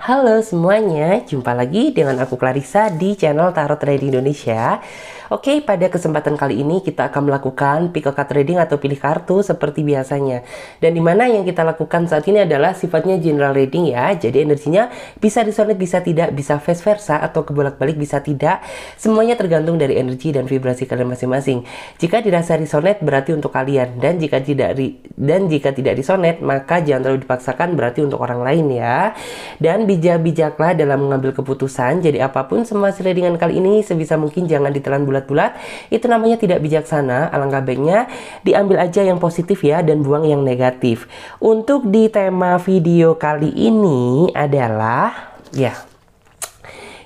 Halo semuanya, jumpa lagi dengan aku Clarissa di channel Tarot Trading Indonesia. Oke, pada kesempatan kali ini kita akan melakukan pick card trading atau pilih kartu seperti biasanya. Dan dimana yang kita lakukan saat ini adalah sifatnya general reading ya. Jadi energinya bisa disonet, bisa tidak, bisa vice versa atau kebolak-balik bisa tidak. Semuanya tergantung dari energi dan vibrasi kalian masing-masing. Jika dirasa disonet berarti untuk kalian dan jika tidak dan jika tidak disonet maka jangan terlalu dipaksakan berarti untuk orang lain ya. Dan bijak-bijaklah dalam mengambil keputusan. Jadi apapun semua readingan kali ini sebisa mungkin jangan ditelan bulat-bulat. Itu namanya tidak bijaksana. Alangkah baiknya diambil aja yang positif ya dan buang yang negatif. Untuk di tema video kali ini adalah ya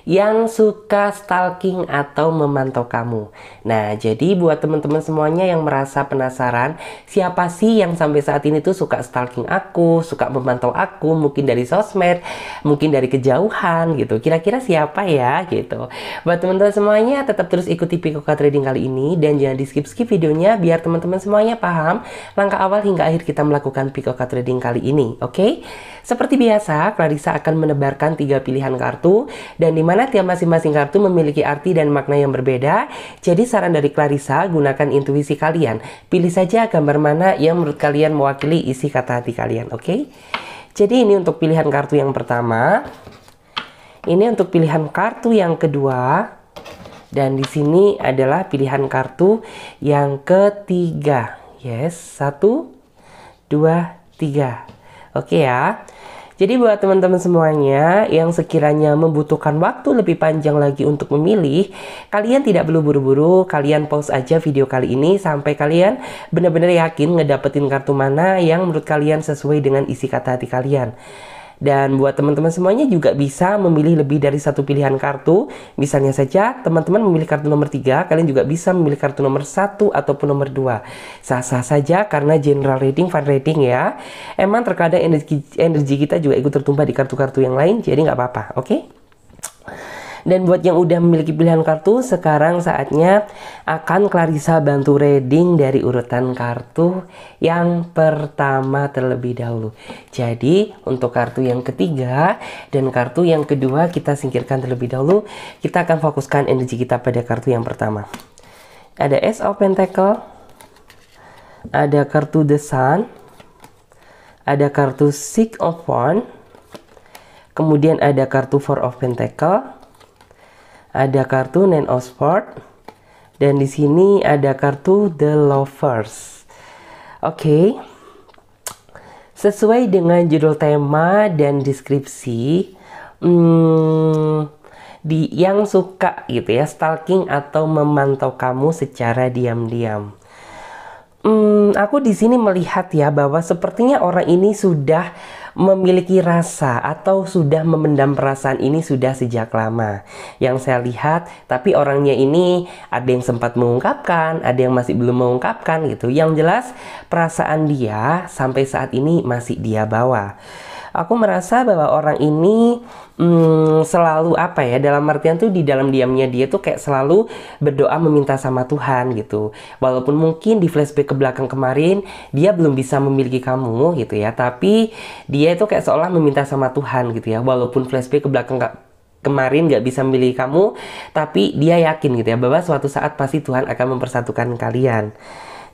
yang suka stalking atau memantau kamu. Nah, jadi buat teman-teman semuanya yang merasa penasaran, siapa sih yang sampai saat ini tuh suka stalking aku, suka memantau aku, mungkin dari sosmed, mungkin dari kejauhan gitu. Kira-kira siapa ya gitu. Buat teman-teman semuanya tetap terus ikuti Pikoka Trading kali ini dan jangan di skip-skip videonya biar teman-teman semuanya paham langkah awal hingga akhir kita melakukan Pikoka Trading kali ini, oke? Okay? Seperti biasa, Clarissa akan menebarkan tiga pilihan kartu dan di mana tiap masing-masing kartu memiliki arti dan makna yang berbeda. Jadi saran dari Clarissa, gunakan intuisi kalian. Pilih saja gambar mana yang menurut kalian mewakili isi kata hati kalian, oke? Okay? Jadi ini untuk pilihan kartu yang pertama. Ini untuk pilihan kartu yang kedua. Dan di sini adalah pilihan kartu yang ketiga. Yes, satu, dua, tiga. Oke okay ya. Jadi buat teman-teman semuanya yang sekiranya membutuhkan waktu lebih panjang lagi untuk memilih, kalian tidak perlu buru-buru, kalian pause aja video kali ini sampai kalian benar-benar yakin ngedapetin kartu mana yang menurut kalian sesuai dengan isi kata hati kalian. Dan buat teman-teman semuanya juga bisa memilih lebih dari satu pilihan kartu. Misalnya saja teman-teman memilih kartu nomor 3, kalian juga bisa memilih kartu nomor 1 ataupun nomor 2. Sah-sah saja karena general rating, fan rating ya. Emang terkadang energi, energi kita juga ikut tertumpah di kartu-kartu yang lain, jadi nggak apa-apa, oke? Okay? Dan buat yang udah memiliki pilihan kartu, sekarang saatnya akan Clarissa bantu reading dari urutan kartu yang pertama terlebih dahulu. Jadi, untuk kartu yang ketiga dan kartu yang kedua kita singkirkan terlebih dahulu. Kita akan fokuskan energi kita pada kartu yang pertama. Ada Ace of Pentacle, ada kartu The Sun, ada kartu Six of Wands, kemudian ada kartu Four of Pentacle, ada kartu Nine of Swords dan di sini ada kartu The Lovers. Oke. Okay. Sesuai dengan judul tema dan deskripsi, hmm, di yang suka gitu ya stalking atau memantau kamu secara diam-diam. Hmm, aku di sini melihat ya bahwa sepertinya orang ini sudah memiliki rasa atau sudah memendam perasaan ini sudah sejak lama. Yang saya lihat, tapi orangnya ini ada yang sempat mengungkapkan, ada yang masih belum mengungkapkan gitu. Yang jelas perasaan dia sampai saat ini masih dia bawa. Aku merasa bahwa orang ini hmm, selalu apa ya dalam artian tuh di dalam diamnya dia tuh kayak selalu berdoa meminta sama Tuhan gitu walaupun mungkin di flashback ke belakang kemarin dia belum bisa memiliki kamu gitu ya tapi dia itu kayak seolah meminta sama Tuhan gitu ya walaupun flashback ke belakang gak kemarin gak bisa memilih kamu tapi dia yakin gitu ya bahwa suatu saat pasti Tuhan akan mempersatukan kalian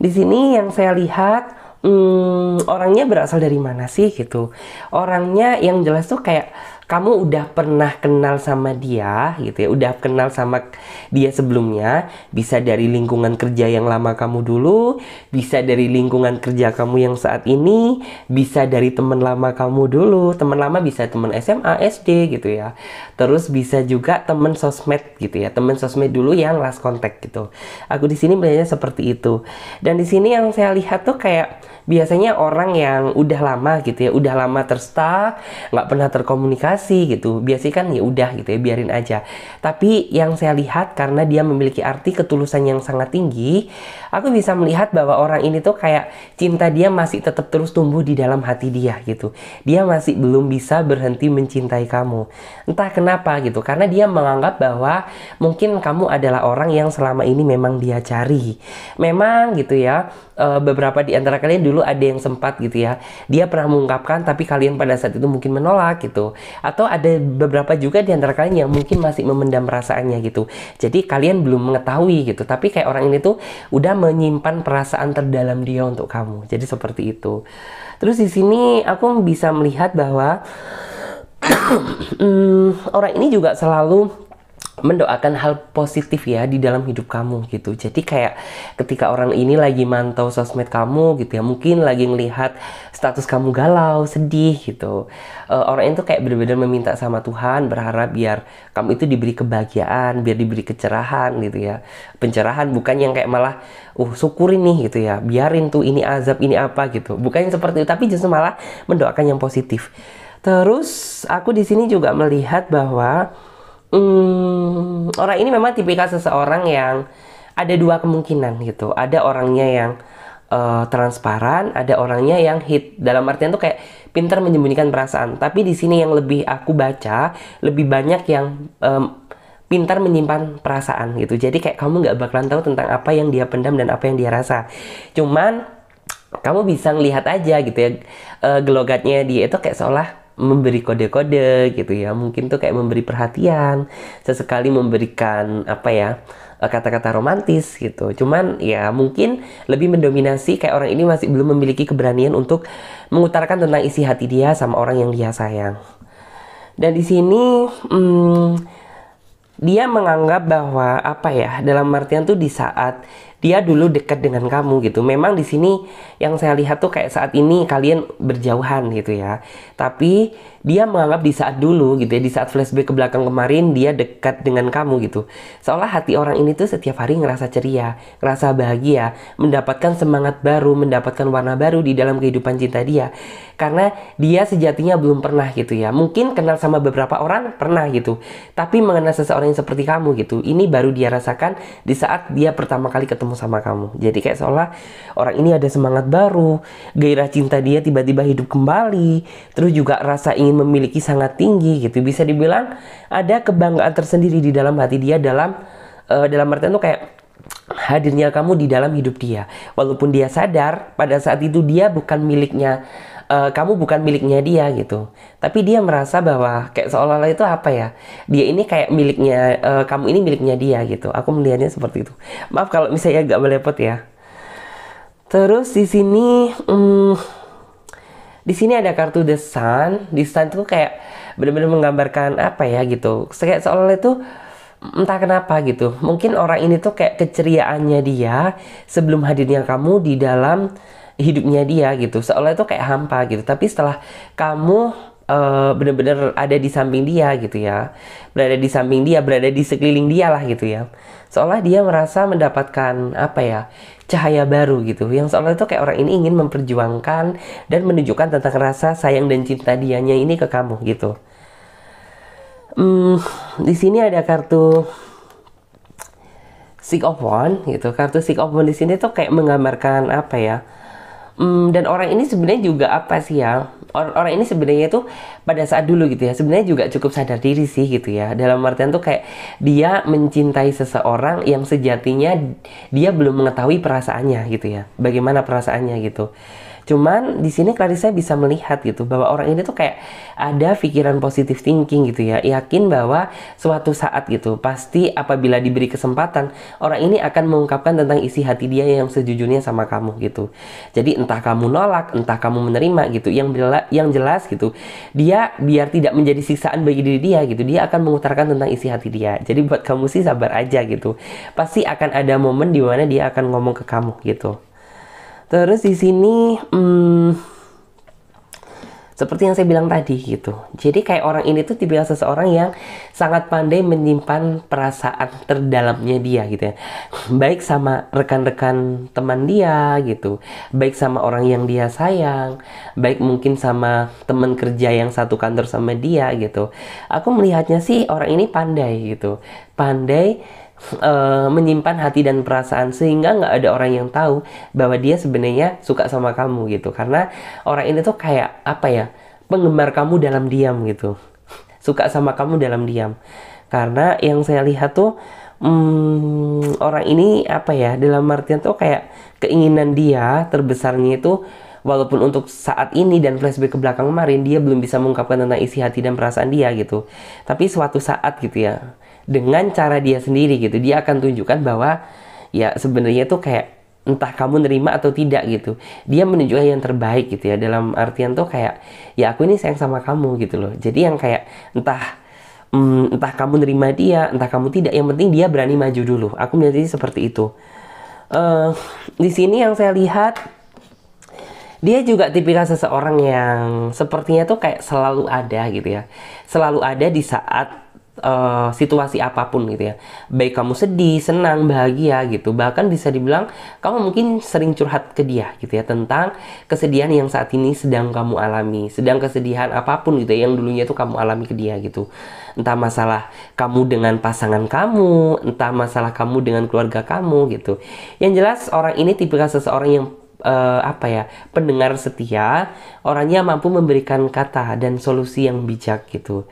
di sini yang saya lihat hmm, orangnya berasal dari mana sih gitu orangnya yang jelas tuh kayak kamu udah pernah kenal sama dia gitu ya, udah kenal sama dia sebelumnya, bisa dari lingkungan kerja yang lama kamu dulu, bisa dari lingkungan kerja kamu yang saat ini, bisa dari teman lama kamu dulu, teman lama bisa teman SMA, SD gitu ya. Terus bisa juga teman sosmed gitu ya, teman sosmed dulu yang last contact gitu. Aku di sini melihatnya seperti itu. Dan di sini yang saya lihat tuh kayak biasanya orang yang udah lama gitu ya udah lama terstak nggak pernah terkomunikasi gitu biasanya kan ya udah gitu ya biarin aja tapi yang saya lihat karena dia memiliki arti ketulusan yang sangat tinggi aku bisa melihat bahwa orang ini tuh kayak cinta dia masih tetap terus tumbuh di dalam hati dia gitu dia masih belum bisa berhenti mencintai kamu entah kenapa gitu karena dia menganggap bahwa mungkin kamu adalah orang yang selama ini memang dia cari memang gitu ya uh, beberapa di antara kalian dulu ada yang sempat gitu ya dia pernah mengungkapkan tapi kalian pada saat itu mungkin menolak gitu atau ada beberapa juga di antara kalian yang mungkin masih memendam perasaannya gitu jadi kalian belum mengetahui gitu tapi kayak orang ini tuh udah menyimpan perasaan terdalam dia untuk kamu jadi seperti itu terus di sini aku bisa melihat bahwa hmm, orang ini juga selalu mendoakan hal positif ya di dalam hidup kamu gitu. Jadi kayak ketika orang ini lagi mantau sosmed kamu gitu ya, mungkin lagi melihat status kamu galau, sedih gitu. Uh, orang itu kayak benar-benar meminta sama Tuhan, berharap biar kamu itu diberi kebahagiaan, biar diberi kecerahan gitu ya. Pencerahan bukan yang kayak malah uh syukurin nih gitu ya. Biarin tuh ini azab, ini apa gitu. Bukan yang seperti itu, tapi justru malah mendoakan yang positif. Terus aku di sini juga melihat bahwa hmm, orang ini memang tipikal seseorang yang ada dua kemungkinan gitu. Ada orangnya yang uh, transparan, ada orangnya yang hit. Dalam artian tuh kayak pintar menyembunyikan perasaan. Tapi di sini yang lebih aku baca, lebih banyak yang um, pintar menyimpan perasaan gitu. Jadi kayak kamu nggak bakalan tahu tentang apa yang dia pendam dan apa yang dia rasa. Cuman kamu bisa ngelihat aja gitu ya uh, gelogatnya dia itu kayak seolah memberi kode-kode gitu ya mungkin tuh kayak memberi perhatian sesekali memberikan apa ya eh, kata-kata romantis gitu cuman ya mungkin lebih mendominasi kayak orang ini masih belum memiliki keberanian untuk mengutarakan tentang isi hati dia sama orang yang dia sayang dan di sini hmm, dia menganggap bahwa apa ya dalam artian tuh di saat dia dulu dekat dengan kamu gitu. Memang di sini yang saya lihat tuh kayak saat ini kalian berjauhan gitu ya. Tapi dia menganggap di saat dulu gitu ya di saat flashback ke belakang kemarin dia dekat dengan kamu gitu seolah hati orang ini tuh setiap hari ngerasa ceria ngerasa bahagia mendapatkan semangat baru mendapatkan warna baru di dalam kehidupan cinta dia karena dia sejatinya belum pernah gitu ya mungkin kenal sama beberapa orang pernah gitu tapi mengenal seseorang yang seperti kamu gitu ini baru dia rasakan di saat dia pertama kali ketemu sama kamu jadi kayak seolah orang ini ada semangat baru gairah cinta dia tiba-tiba hidup kembali terus juga rasa ingin ingin memiliki sangat tinggi gitu bisa dibilang ada kebanggaan tersendiri di dalam hati dia dalam uh, dalam artian tuh kayak hadirnya kamu di dalam hidup dia walaupun dia sadar pada saat itu dia bukan miliknya uh, kamu bukan miliknya dia gitu. Tapi dia merasa bahwa kayak seolah-olah itu apa ya? Dia ini kayak miliknya uh, kamu ini miliknya dia gitu. Aku melihatnya seperti itu. Maaf kalau misalnya agak melepot ya. Terus di sini hmm, di sini ada kartu The Sun. The Sun tuh kayak bener-bener menggambarkan apa ya gitu. Kayak seolah-olah itu entah kenapa gitu. Mungkin orang ini tuh kayak keceriaannya dia sebelum hadirnya kamu di dalam hidupnya dia gitu. Seolah itu kayak hampa gitu. Tapi setelah kamu eh, bener-bener uh, ada di samping dia gitu ya. Berada di samping dia, berada di sekeliling dia lah gitu ya. Seolah dia merasa mendapatkan apa ya? cahaya baru gitu yang seolah itu kayak orang ini ingin memperjuangkan dan menunjukkan tentang rasa sayang dan cinta dianya ini ke kamu gitu hmm, di sini ada kartu seek of One gitu kartu seek of One di sini tuh kayak menggambarkan apa ya hmm, dan orang ini sebenarnya juga apa sih ya orang, orang ini sebenarnya tuh pada saat dulu gitu ya sebenarnya juga cukup sadar diri sih gitu ya dalam artian tuh kayak dia mencintai seseorang yang sejatinya dia belum mengetahui perasaannya gitu ya bagaimana perasaannya gitu Cuman di sini Clarissa bisa melihat gitu bahwa orang ini tuh kayak ada pikiran positif thinking gitu ya. Yakin bahwa suatu saat gitu pasti apabila diberi kesempatan orang ini akan mengungkapkan tentang isi hati dia yang sejujurnya sama kamu gitu. Jadi entah kamu nolak, entah kamu menerima gitu. Yang jelas, yang jelas gitu dia biar tidak menjadi siksaan bagi diri dia gitu. Dia akan mengutarakan tentang isi hati dia. Jadi buat kamu sih sabar aja gitu. Pasti akan ada momen di mana dia akan ngomong ke kamu gitu. Terus di sini hmm, seperti yang saya bilang tadi gitu. Jadi kayak orang ini tuh dibilang seseorang yang sangat pandai menyimpan perasaan terdalamnya dia gitu ya. Baik sama rekan-rekan teman dia gitu, baik sama orang yang dia sayang, baik mungkin sama teman kerja yang satu kantor sama dia gitu. Aku melihatnya sih orang ini pandai gitu. Pandai uh, menyimpan hati dan perasaan sehingga nggak ada orang yang tahu bahwa dia sebenarnya suka sama kamu gitu karena orang ini tuh kayak apa ya penggemar kamu dalam diam gitu suka sama kamu dalam diam karena yang saya lihat tuh hmm, orang ini apa ya dalam artian tuh kayak keinginan dia terbesarnya itu walaupun untuk saat ini dan flashback ke belakang kemarin dia belum bisa mengungkapkan tentang isi hati dan perasaan dia gitu tapi suatu saat gitu ya dengan cara dia sendiri gitu dia akan tunjukkan bahwa ya sebenarnya tuh kayak entah kamu nerima atau tidak gitu dia menunjukkan yang terbaik gitu ya dalam artian tuh kayak ya aku ini sayang sama kamu gitu loh jadi yang kayak entah mm, entah kamu nerima dia entah kamu tidak yang penting dia berani maju dulu aku melihat ini seperti itu uh, di sini yang saya lihat dia juga tipikal seseorang yang sepertinya tuh kayak selalu ada gitu ya selalu ada di saat uh, situasi apapun gitu ya. Baik kamu sedih, senang, bahagia gitu. Bahkan bisa dibilang kamu mungkin sering curhat ke dia gitu ya tentang kesedihan yang saat ini sedang kamu alami, sedang kesedihan apapun gitu ya yang dulunya itu kamu alami ke dia gitu. Entah masalah kamu dengan pasangan kamu, entah masalah kamu dengan keluarga kamu gitu. Yang jelas orang ini tipikal seseorang yang uh, apa ya pendengar setia orangnya mampu memberikan kata dan solusi yang bijak gitu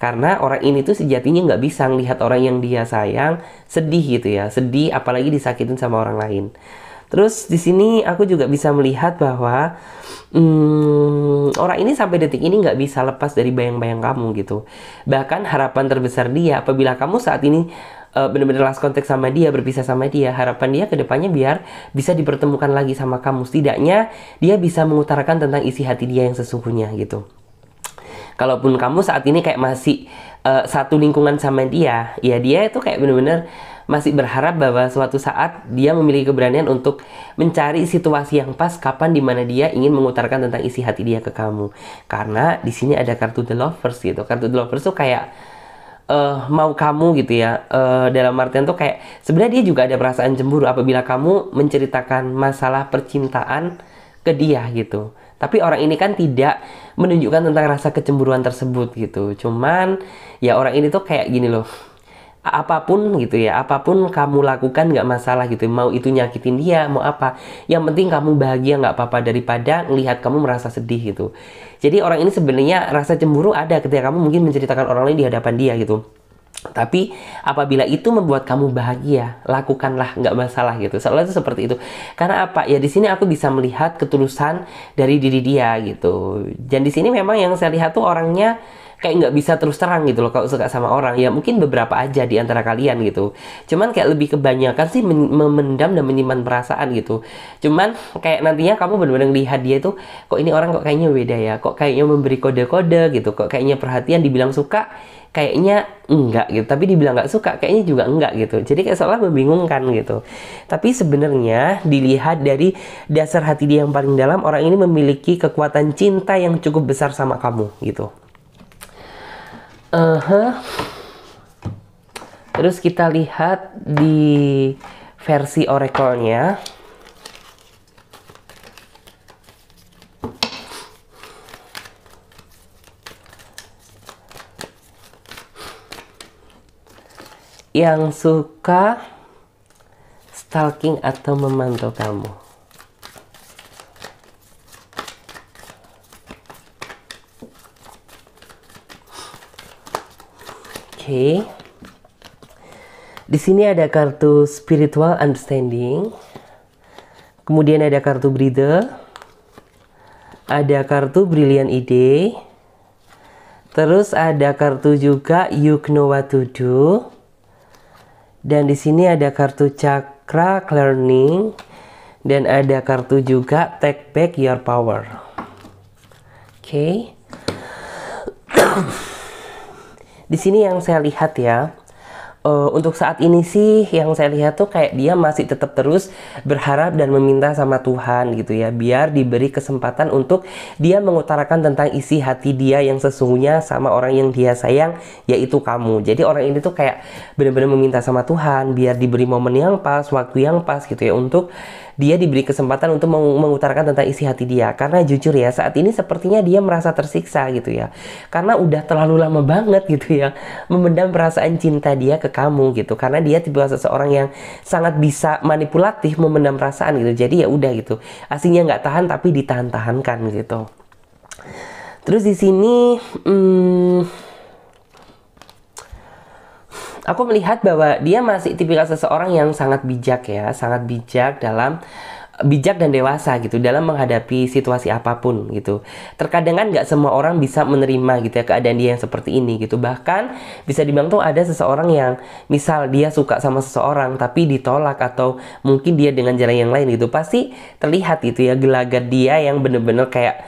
karena orang ini tuh sejatinya nggak bisa ngelihat orang yang dia sayang sedih gitu ya sedih apalagi disakitin sama orang lain terus di sini aku juga bisa melihat bahwa hmm, orang ini sampai detik ini nggak bisa lepas dari bayang-bayang kamu gitu bahkan harapan terbesar dia apabila kamu saat ini uh, benar-benar last contact sama dia, berpisah sama dia. Harapan dia kedepannya biar bisa dipertemukan lagi sama kamu. Setidaknya dia bisa mengutarakan tentang isi hati dia yang sesungguhnya gitu kalaupun kamu saat ini kayak masih uh, satu lingkungan sama dia ya dia itu kayak bener-bener masih berharap bahwa suatu saat dia memiliki keberanian untuk mencari situasi yang pas kapan dimana dia ingin mengutarakan tentang isi hati dia ke kamu karena di sini ada kartu the lovers gitu kartu the lovers tuh kayak uh, mau kamu gitu ya uh, dalam artian tuh kayak sebenarnya dia juga ada perasaan cemburu apabila kamu menceritakan masalah percintaan ke dia gitu tapi orang ini kan tidak menunjukkan tentang rasa kecemburuan tersebut gitu. Cuman ya orang ini tuh kayak gini loh. Apapun gitu ya, apapun kamu lakukan nggak masalah gitu. Mau itu nyakitin dia, mau apa. Yang penting kamu bahagia nggak apa-apa daripada melihat kamu merasa sedih gitu. Jadi orang ini sebenarnya rasa cemburu ada ketika kamu mungkin menceritakan orang lain di hadapan dia gitu tapi apabila itu membuat kamu bahagia, lakukanlah, nggak masalah gitu. Soalnya itu seperti itu. Karena apa? Ya di sini aku bisa melihat ketulusan dari diri dia gitu. Dan di sini memang yang saya lihat tuh orangnya kayak nggak bisa terus terang gitu loh kalau suka sama orang ya mungkin beberapa aja di antara kalian gitu cuman kayak lebih kebanyakan sih memendam dan menyimpan perasaan gitu cuman kayak nantinya kamu benar-benar lihat dia tuh kok ini orang kok kayaknya beda ya kok kayaknya memberi kode-kode gitu kok kayaknya perhatian dibilang suka kayaknya enggak gitu tapi dibilang nggak suka kayaknya juga enggak gitu jadi kayak seolah membingungkan gitu tapi sebenarnya dilihat dari dasar hati dia yang paling dalam orang ini memiliki kekuatan cinta yang cukup besar sama kamu gitu Uh -huh. Terus kita lihat di versi Oracle-nya. Yang suka stalking atau memantau kamu. Oke. Di sini ada kartu spiritual understanding. Kemudian ada kartu breeder. Ada kartu brilliant ide. Terus ada kartu juga you know what to do. Dan di sini ada kartu chakra Learning dan ada kartu juga take back your power. Oke. Okay. Di sini yang saya lihat ya, uh, untuk saat ini sih yang saya lihat tuh kayak dia masih tetap terus berharap dan meminta sama Tuhan gitu ya biar diberi kesempatan untuk dia mengutarakan tentang isi hati dia yang sesungguhnya sama orang yang dia sayang yaitu kamu jadi orang ini tuh kayak benar-benar meminta sama Tuhan biar diberi momen yang pas waktu yang pas gitu ya untuk dia diberi kesempatan untuk meng mengutarakan tentang isi hati dia karena jujur ya saat ini sepertinya dia merasa tersiksa gitu ya karena udah terlalu lama banget gitu ya memendam perasaan cinta dia ke kamu gitu karena dia tipe seseorang yang sangat bisa manipulatif memendam perasaan gitu jadi ya udah gitu aslinya nggak tahan tapi ditahan-tahankan gitu terus di sini hmm, aku melihat bahwa dia masih tipikal seseorang yang sangat bijak ya, sangat bijak dalam bijak dan dewasa gitu dalam menghadapi situasi apapun gitu. Terkadang kan nggak semua orang bisa menerima gitu ya keadaan dia yang seperti ini gitu. Bahkan bisa dibilang tuh ada seseorang yang misal dia suka sama seseorang tapi ditolak atau mungkin dia dengan jalan yang lain gitu pasti terlihat itu ya gelagat dia yang bener-bener kayak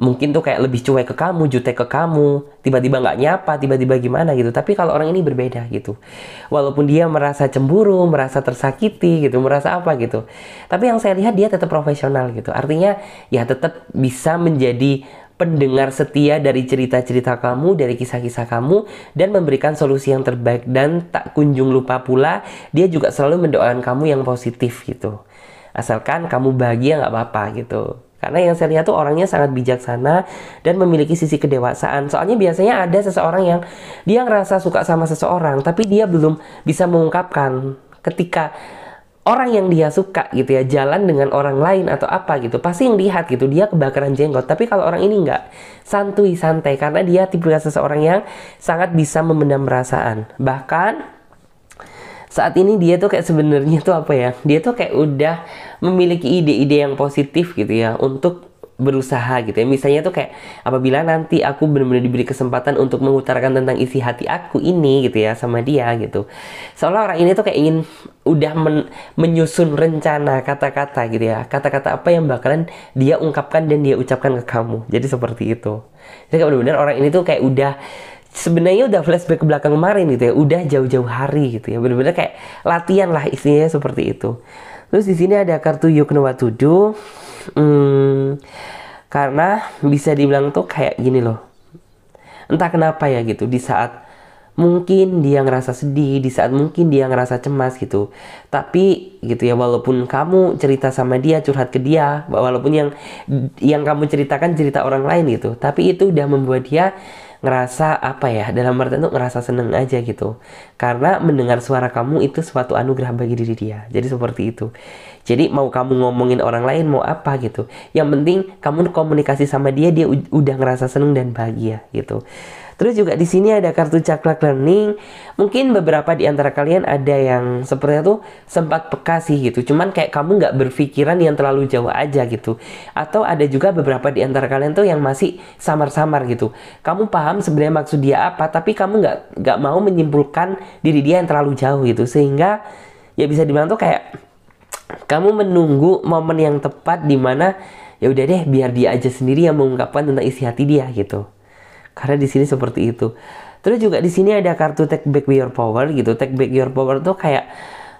mungkin tuh kayak lebih cuek ke kamu, jutek ke kamu, tiba-tiba nggak nyapa, tiba-tiba gimana gitu. Tapi kalau orang ini berbeda gitu. Walaupun dia merasa cemburu, merasa tersakiti gitu, merasa apa gitu. Tapi yang saya lihat dia tetap profesional gitu. Artinya ya tetap bisa menjadi pendengar setia dari cerita-cerita kamu, dari kisah-kisah kamu, dan memberikan solusi yang terbaik. Dan tak kunjung lupa pula, dia juga selalu mendoakan kamu yang positif gitu. Asalkan kamu bahagia nggak apa-apa gitu. Karena yang saya lihat tuh orangnya sangat bijaksana dan memiliki sisi kedewasaan. Soalnya biasanya ada seseorang yang dia ngerasa suka sama seseorang, tapi dia belum bisa mengungkapkan ketika orang yang dia suka gitu ya jalan dengan orang lain atau apa gitu pasti yang lihat gitu dia kebakaran jenggot tapi kalau orang ini enggak santuy santai karena dia tipe seseorang yang sangat bisa memendam perasaan bahkan saat ini dia tuh kayak sebenarnya tuh apa ya dia tuh kayak udah memiliki ide-ide yang positif gitu ya untuk berusaha gitu ya misalnya tuh kayak apabila nanti aku benar-benar diberi kesempatan untuk mengutarakan tentang isi hati aku ini gitu ya sama dia gitu seolah orang ini tuh kayak ingin udah men menyusun rencana kata-kata gitu ya kata-kata apa yang bakalan dia ungkapkan dan dia ucapkan ke kamu jadi seperti itu jadi benar-benar orang ini tuh kayak udah sebenarnya udah flashback ke belakang kemarin gitu ya udah jauh-jauh hari gitu ya bener-bener kayak latihan lah isinya seperti itu terus di sini ada kartu Yukno tujuh. hmm, karena bisa dibilang tuh kayak gini loh entah kenapa ya gitu di saat mungkin dia ngerasa sedih di saat mungkin dia ngerasa cemas gitu tapi gitu ya walaupun kamu cerita sama dia curhat ke dia walaupun yang yang kamu ceritakan cerita orang lain gitu tapi itu udah membuat dia ngerasa apa ya dalam arti itu ngerasa seneng aja gitu karena mendengar suara kamu itu suatu anugerah bagi diri dia jadi seperti itu jadi mau kamu ngomongin orang lain mau apa gitu yang penting kamu komunikasi sama dia dia udah ngerasa seneng dan bahagia gitu Terus juga di sini ada kartu cakrak learning. Mungkin beberapa di antara kalian ada yang seperti itu sempat peka sih gitu. Cuman kayak kamu nggak berpikiran yang terlalu jauh aja gitu. Atau ada juga beberapa di antara kalian tuh yang masih samar-samar gitu. Kamu paham sebenarnya maksud dia apa, tapi kamu nggak nggak mau menyimpulkan diri dia yang terlalu jauh gitu. Sehingga ya bisa dibilang tuh kayak kamu menunggu momen yang tepat di mana ya udah deh biar dia aja sendiri yang mengungkapkan tentang isi hati dia gitu. Karena di sini seperti itu. Terus juga di sini ada kartu Take Back Your Power gitu. Take Back Your Power tuh kayak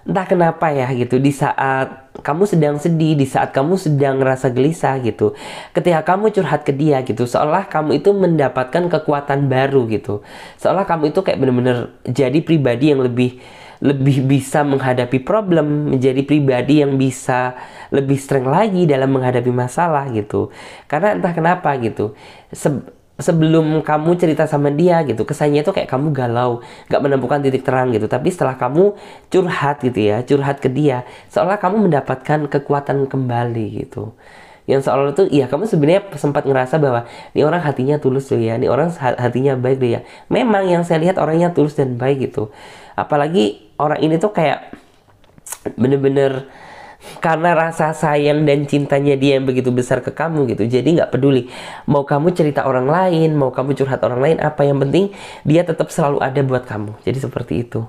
entah kenapa ya gitu di saat kamu sedang sedih, di saat kamu sedang ngerasa gelisah gitu. Ketika kamu curhat ke dia gitu, seolah kamu itu mendapatkan kekuatan baru gitu. Seolah kamu itu kayak bener-bener jadi pribadi yang lebih lebih bisa menghadapi problem, menjadi pribadi yang bisa lebih strength lagi dalam menghadapi masalah gitu. Karena entah kenapa gitu. Se sebelum kamu cerita sama dia gitu kesannya itu kayak kamu galau gak menemukan titik terang gitu tapi setelah kamu curhat gitu ya curhat ke dia seolah kamu mendapatkan kekuatan kembali gitu yang seolah itu iya kamu sebenarnya sempat ngerasa bahwa ini orang hatinya tulus tuh ya ini orang hatinya baik tuh ya memang yang saya lihat orangnya tulus dan baik gitu apalagi orang ini tuh kayak bener-bener karena rasa sayang dan cintanya dia yang begitu besar ke kamu gitu jadi nggak peduli mau kamu cerita orang lain mau kamu curhat orang lain apa yang penting dia tetap selalu ada buat kamu jadi seperti itu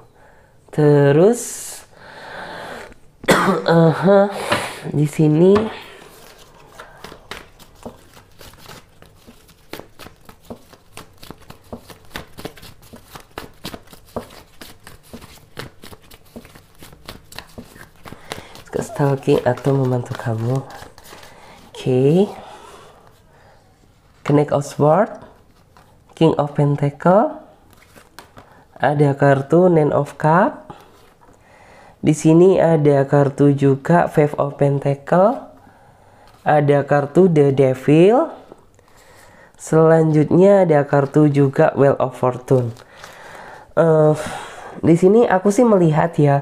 terus uh -huh. di sini stalking atau membantu kamu. Oke. Okay. Knight of Sword, King of Pentacle, ada kartu Nine of Cup. Di sini ada kartu juga Five of Pentacle, ada kartu The Devil. Selanjutnya ada kartu juga Well of Fortune. Uh, di sini aku sih melihat ya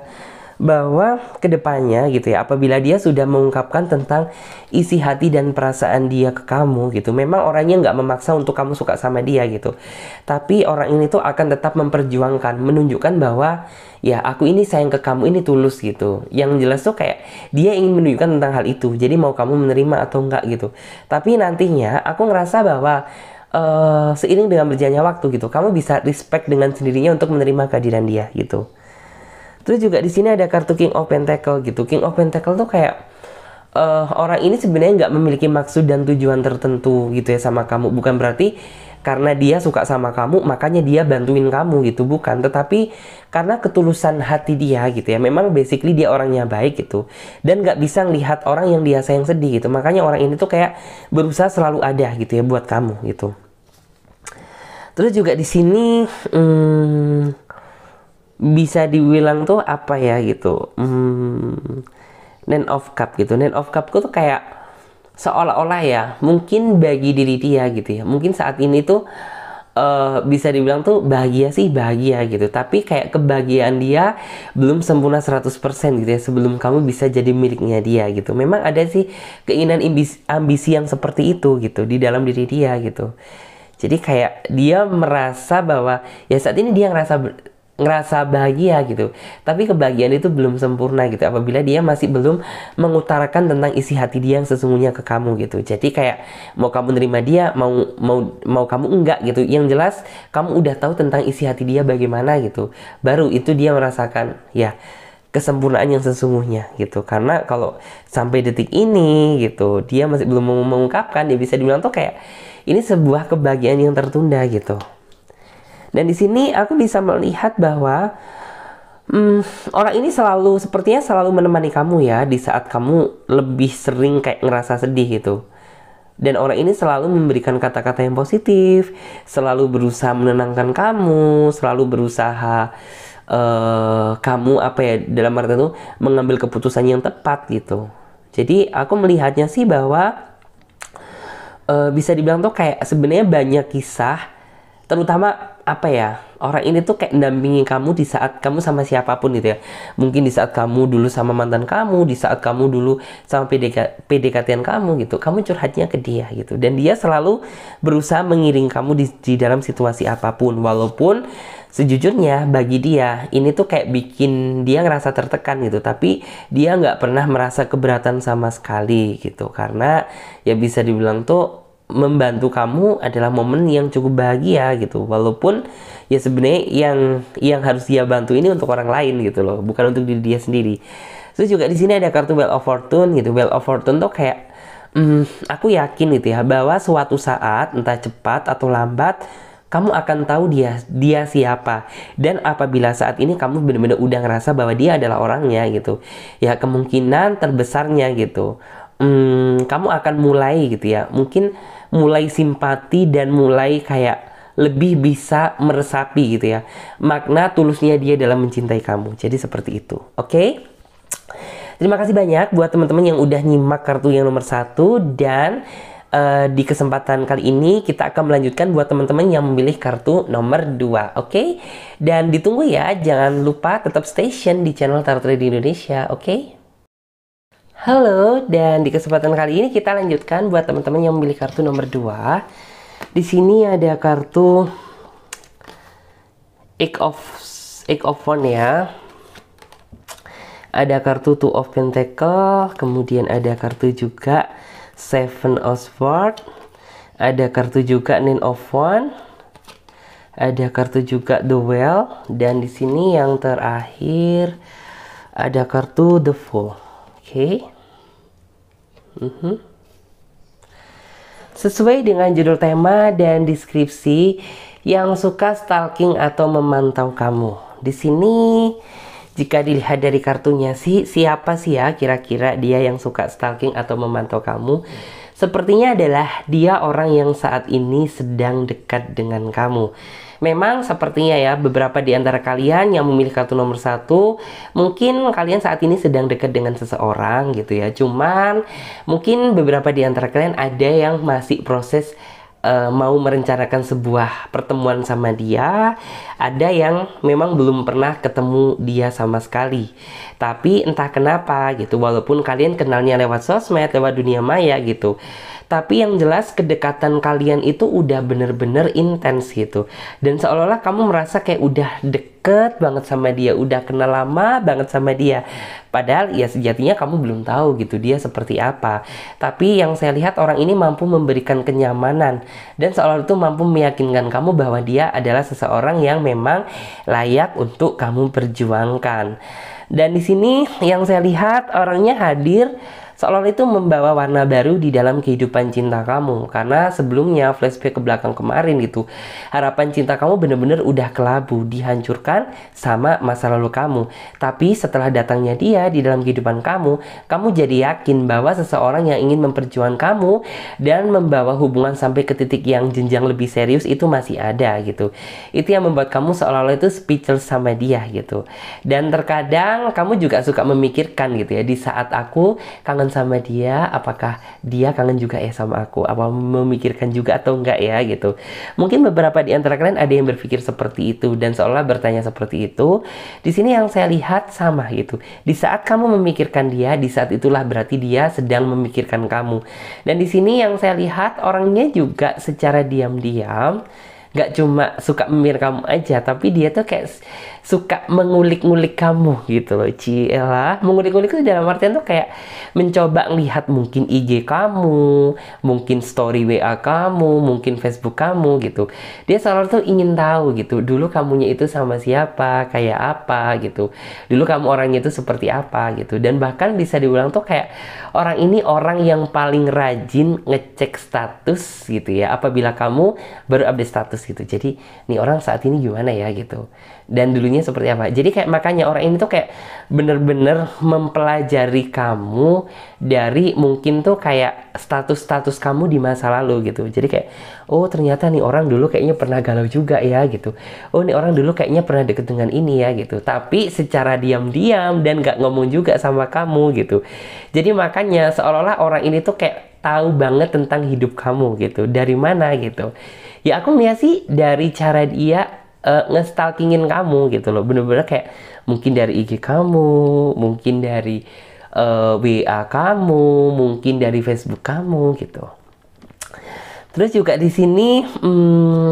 bahwa kedepannya gitu ya apabila dia sudah mengungkapkan tentang isi hati dan perasaan dia ke kamu gitu memang orangnya nggak memaksa untuk kamu suka sama dia gitu tapi orang ini tuh akan tetap memperjuangkan menunjukkan bahwa ya aku ini sayang ke kamu ini tulus gitu yang jelas tuh kayak dia ingin menunjukkan tentang hal itu jadi mau kamu menerima atau enggak gitu tapi nantinya aku ngerasa bahwa Uh, seiring dengan berjalannya waktu gitu, kamu bisa respect dengan sendirinya untuk menerima kehadiran dia gitu. Terus juga di sini ada kartu King of Pentacle gitu. King of Pentacle tuh kayak uh, orang ini sebenarnya nggak memiliki maksud dan tujuan tertentu gitu ya sama kamu. Bukan berarti karena dia suka sama kamu makanya dia bantuin kamu gitu bukan tetapi karena ketulusan hati dia gitu ya memang basically dia orangnya baik gitu dan nggak bisa ngelihat orang yang dia sayang sedih gitu makanya orang ini tuh kayak berusaha selalu ada gitu ya buat kamu gitu terus juga di sini hmm, bisa dibilang tuh apa ya gitu hmm, Nine of Cup gitu Nine of Cup tuh kayak seolah-olah ya mungkin bagi diri dia gitu ya mungkin saat ini tuh uh, bisa dibilang tuh bahagia sih bahagia gitu tapi kayak kebahagiaan dia belum sempurna 100% gitu ya sebelum kamu bisa jadi miliknya dia gitu memang ada sih keinginan ambisi, ambisi yang seperti itu gitu di dalam diri dia gitu jadi kayak dia merasa bahwa ya saat ini dia ngerasa ngerasa bahagia gitu. Tapi kebahagiaan itu belum sempurna gitu apabila dia masih belum mengutarakan tentang isi hati dia yang sesungguhnya ke kamu gitu. Jadi kayak mau kamu nerima dia, mau mau mau kamu enggak gitu. Yang jelas kamu udah tahu tentang isi hati dia bagaimana gitu. Baru itu dia merasakan ya kesempurnaan yang sesungguhnya gitu karena kalau sampai detik ini gitu dia masih belum mengungkapkan dia bisa dibilang tuh kayak ini sebuah kebahagiaan yang tertunda gitu dan di sini aku bisa melihat bahwa hmm, orang ini selalu sepertinya selalu menemani kamu ya di saat kamu lebih sering kayak ngerasa sedih gitu. Dan orang ini selalu memberikan kata-kata yang positif, selalu berusaha menenangkan kamu, selalu berusaha uh, kamu apa ya dalam arti itu mengambil keputusan yang tepat gitu. Jadi aku melihatnya sih bahwa uh, bisa dibilang tuh kayak sebenarnya banyak kisah, terutama apa ya orang ini tuh kayak mendampingi kamu di saat kamu sama siapapun gitu ya mungkin di saat kamu dulu sama mantan kamu di saat kamu dulu sama PDK, PDKTan kamu gitu kamu curhatnya ke dia gitu dan dia selalu berusaha mengiring kamu di, di dalam situasi apapun walaupun sejujurnya bagi dia ini tuh kayak bikin dia ngerasa tertekan gitu tapi dia nggak pernah merasa keberatan sama sekali gitu karena ya bisa dibilang tuh membantu kamu adalah momen yang cukup bahagia gitu walaupun ya sebenarnya yang yang harus dia bantu ini untuk orang lain gitu loh bukan untuk diri dia sendiri terus juga di sini ada kartu well of Fortune gitu well of Fortune tuh kayak hmm, aku yakin gitu ya bahwa suatu saat entah cepat atau lambat kamu akan tahu dia dia siapa dan apabila saat ini kamu benar-benar udah ngerasa bahwa dia adalah orangnya gitu ya kemungkinan terbesarnya gitu hmm, kamu akan mulai gitu ya mungkin mulai simpati dan mulai kayak lebih bisa meresapi gitu ya makna tulusnya dia dalam mencintai kamu jadi seperti itu oke okay? terima kasih banyak buat teman-teman yang udah nyimak kartu yang nomor satu dan Uh, di kesempatan kali ini kita akan melanjutkan buat teman-teman yang memilih kartu nomor 2, oke? Okay? Dan ditunggu ya, jangan lupa tetap station di channel Tarot Trading Indonesia, oke? Okay? Halo, dan di kesempatan kali ini kita lanjutkan buat teman-teman yang memilih kartu nomor 2. Di sini ada kartu Eight of Eight of One ya. Ada kartu Two of Pentacle, kemudian ada kartu juga Seven of Swords, ada kartu juga Nine of One, ada kartu juga The Well, dan di sini yang terakhir ada kartu The Fool. Oke. Okay. Mm -hmm. Sesuai dengan judul tema dan deskripsi yang suka stalking atau memantau kamu. Di sini jika dilihat dari kartunya sih siapa sih ya kira-kira dia yang suka stalking atau memantau kamu? Sepertinya adalah dia orang yang saat ini sedang dekat dengan kamu Memang sepertinya ya beberapa di antara kalian yang memilih kartu nomor satu mungkin kalian saat ini sedang dekat dengan seseorang gitu ya. Cuman mungkin beberapa di antara kalian ada yang masih proses uh, mau merencanakan sebuah pertemuan sama dia, ada yang memang belum pernah ketemu dia sama sekali. Tapi entah kenapa gitu, walaupun kalian kenalnya lewat sosmed, lewat dunia maya gitu tapi yang jelas kedekatan kalian itu udah bener-bener intens gitu dan seolah-olah kamu merasa kayak udah deket banget sama dia udah kenal lama banget sama dia padahal ya sejatinya kamu belum tahu gitu dia seperti apa tapi yang saya lihat orang ini mampu memberikan kenyamanan dan seolah itu mampu meyakinkan kamu bahwa dia adalah seseorang yang memang layak untuk kamu perjuangkan dan di sini yang saya lihat orangnya hadir Seolah itu membawa warna baru di dalam kehidupan cinta kamu karena sebelumnya flashback ke belakang kemarin gitu. Harapan cinta kamu bener-bener udah kelabu, dihancurkan sama masa lalu kamu. Tapi setelah datangnya dia di dalam kehidupan kamu, kamu jadi yakin bahwa seseorang yang ingin memperjuangkan kamu dan membawa hubungan sampai ke titik yang jenjang lebih serius itu masih ada gitu. Itu yang membuat kamu seolah-olah itu speechless sama dia gitu. Dan terkadang kamu juga suka memikirkan gitu ya di saat aku kangen kangen sama dia apakah dia kangen juga ya sama aku apa memikirkan juga atau enggak ya gitu mungkin beberapa di antara kalian ada yang berpikir seperti itu dan seolah bertanya seperti itu di sini yang saya lihat sama gitu di saat kamu memikirkan dia di saat itulah berarti dia sedang memikirkan kamu dan di sini yang saya lihat orangnya juga secara diam-diam Gak cuma suka memikir kamu aja tapi dia tuh kayak suka mengulik-ngulik kamu gitu loh Ciela mengulik-ngulik itu dalam artian tuh kayak mencoba lihat mungkin IG kamu mungkin story WA kamu mungkin Facebook kamu gitu dia selalu tuh ingin tahu gitu dulu kamunya itu sama siapa kayak apa gitu dulu kamu orangnya itu seperti apa gitu dan bahkan bisa diulang tuh kayak orang ini orang yang paling rajin ngecek status gitu ya apabila kamu baru update status gitu jadi nih orang saat ini gimana ya gitu dan dulunya seperti apa. Jadi kayak makanya orang ini tuh kayak bener-bener mempelajari kamu dari mungkin tuh kayak status-status kamu di masa lalu gitu. Jadi kayak oh ternyata nih orang dulu kayaknya pernah galau juga ya gitu. Oh nih orang dulu kayaknya pernah deket dengan ini ya gitu. Tapi secara diam-diam dan gak ngomong juga sama kamu gitu. Jadi makanya seolah-olah orang ini tuh kayak tahu banget tentang hidup kamu gitu. Dari mana gitu. Ya aku melihat sih dari cara dia uh, ngestalkingin kamu gitu loh bener-bener kayak mungkin dari IG kamu mungkin dari uh, eh, WA kamu mungkin dari Facebook kamu gitu terus juga di sini hmm,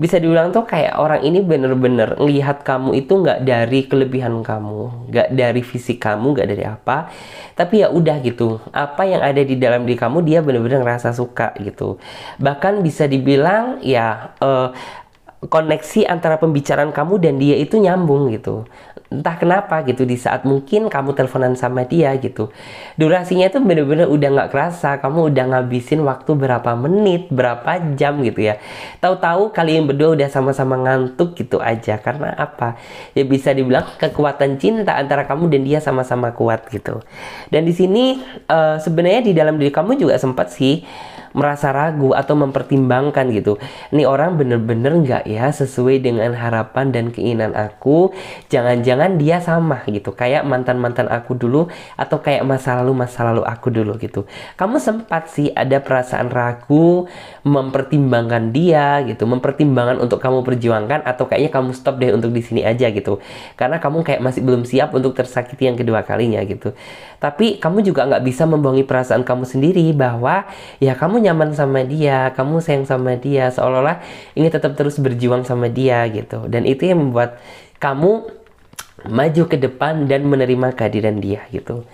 bisa diulang tuh kayak orang ini bener-bener ngelihat kamu itu nggak dari kelebihan kamu, nggak dari fisik kamu, nggak dari apa, tapi ya udah gitu. Apa yang ada di dalam diri kamu dia bener-bener ngerasa suka gitu. Bahkan bisa dibilang ya uh, koneksi antara pembicaraan kamu dan dia itu nyambung gitu entah kenapa gitu di saat mungkin kamu teleponan sama dia gitu durasinya itu bener-bener udah nggak kerasa kamu udah ngabisin waktu berapa menit berapa jam gitu ya tahu-tahu kalian berdua udah sama-sama ngantuk gitu aja karena apa ya bisa dibilang kekuatan cinta antara kamu dan dia sama-sama kuat gitu dan di sini uh, sebenarnya di dalam diri kamu juga sempat sih merasa ragu atau mempertimbangkan gitu. ini orang bener-bener nggak ya sesuai dengan harapan dan keinginan aku. Jangan-jangan dia sama gitu kayak mantan-mantan aku dulu atau kayak masa lalu masa lalu aku dulu gitu. Kamu sempat sih ada perasaan ragu mempertimbangkan dia gitu, mempertimbangkan untuk kamu perjuangkan atau kayaknya kamu stop deh untuk di sini aja gitu. Karena kamu kayak masih belum siap untuk tersakiti yang kedua kalinya gitu. Tapi kamu juga nggak bisa membohongi perasaan kamu sendiri bahwa ya kamu nyaman sama dia, kamu sayang sama dia, seolah-olah ingin tetap terus berjuang sama dia gitu. Dan itu yang membuat kamu maju ke depan dan menerima kehadiran dia gitu.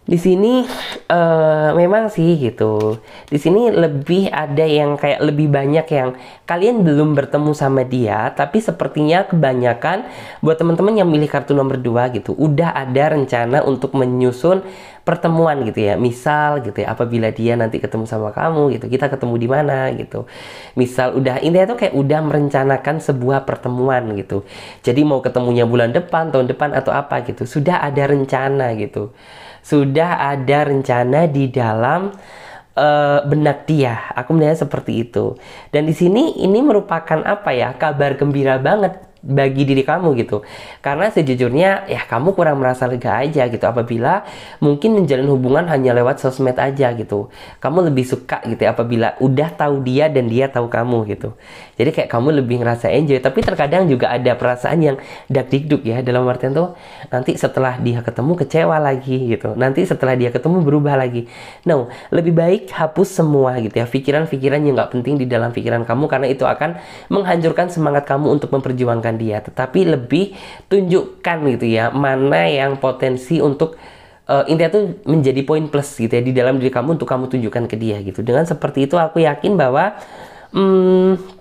Di sini uh, memang sih gitu. Di sini lebih ada yang kayak lebih banyak yang kalian belum bertemu sama dia, tapi sepertinya kebanyakan buat teman-teman yang milih kartu nomor 2 gitu, udah ada rencana untuk menyusun pertemuan gitu ya. Misal gitu ya, apabila dia nanti ketemu sama kamu gitu, kita ketemu di mana gitu. Misal udah intinya tuh kayak udah merencanakan sebuah pertemuan gitu. Jadi mau ketemunya bulan depan, tahun depan atau apa gitu. Sudah ada rencana gitu. Sudah ada rencana di dalam uh, benak dia. Aku melihat seperti itu. Dan di sini ini merupakan apa ya? Kabar gembira banget bagi diri kamu gitu karena sejujurnya ya kamu kurang merasa lega aja gitu apabila mungkin menjalin hubungan hanya lewat sosmed aja gitu kamu lebih suka gitu ya apabila udah tahu dia dan dia tahu kamu gitu jadi kayak kamu lebih ngerasa enjoy tapi terkadang juga ada perasaan yang dak dikduk ya dalam artian tuh nanti setelah dia ketemu kecewa lagi gitu nanti setelah dia ketemu berubah lagi no lebih baik hapus semua gitu ya pikiran-pikiran yang nggak penting di dalam pikiran kamu karena itu akan menghancurkan semangat kamu untuk memperjuangkan menjatuhkan dia, tetapi lebih tunjukkan gitu ya mana yang potensi untuk uh, intinya tuh menjadi poin plus gitu ya di dalam diri kamu untuk kamu tunjukkan ke dia gitu. Dengan seperti itu aku yakin bahwa hmm,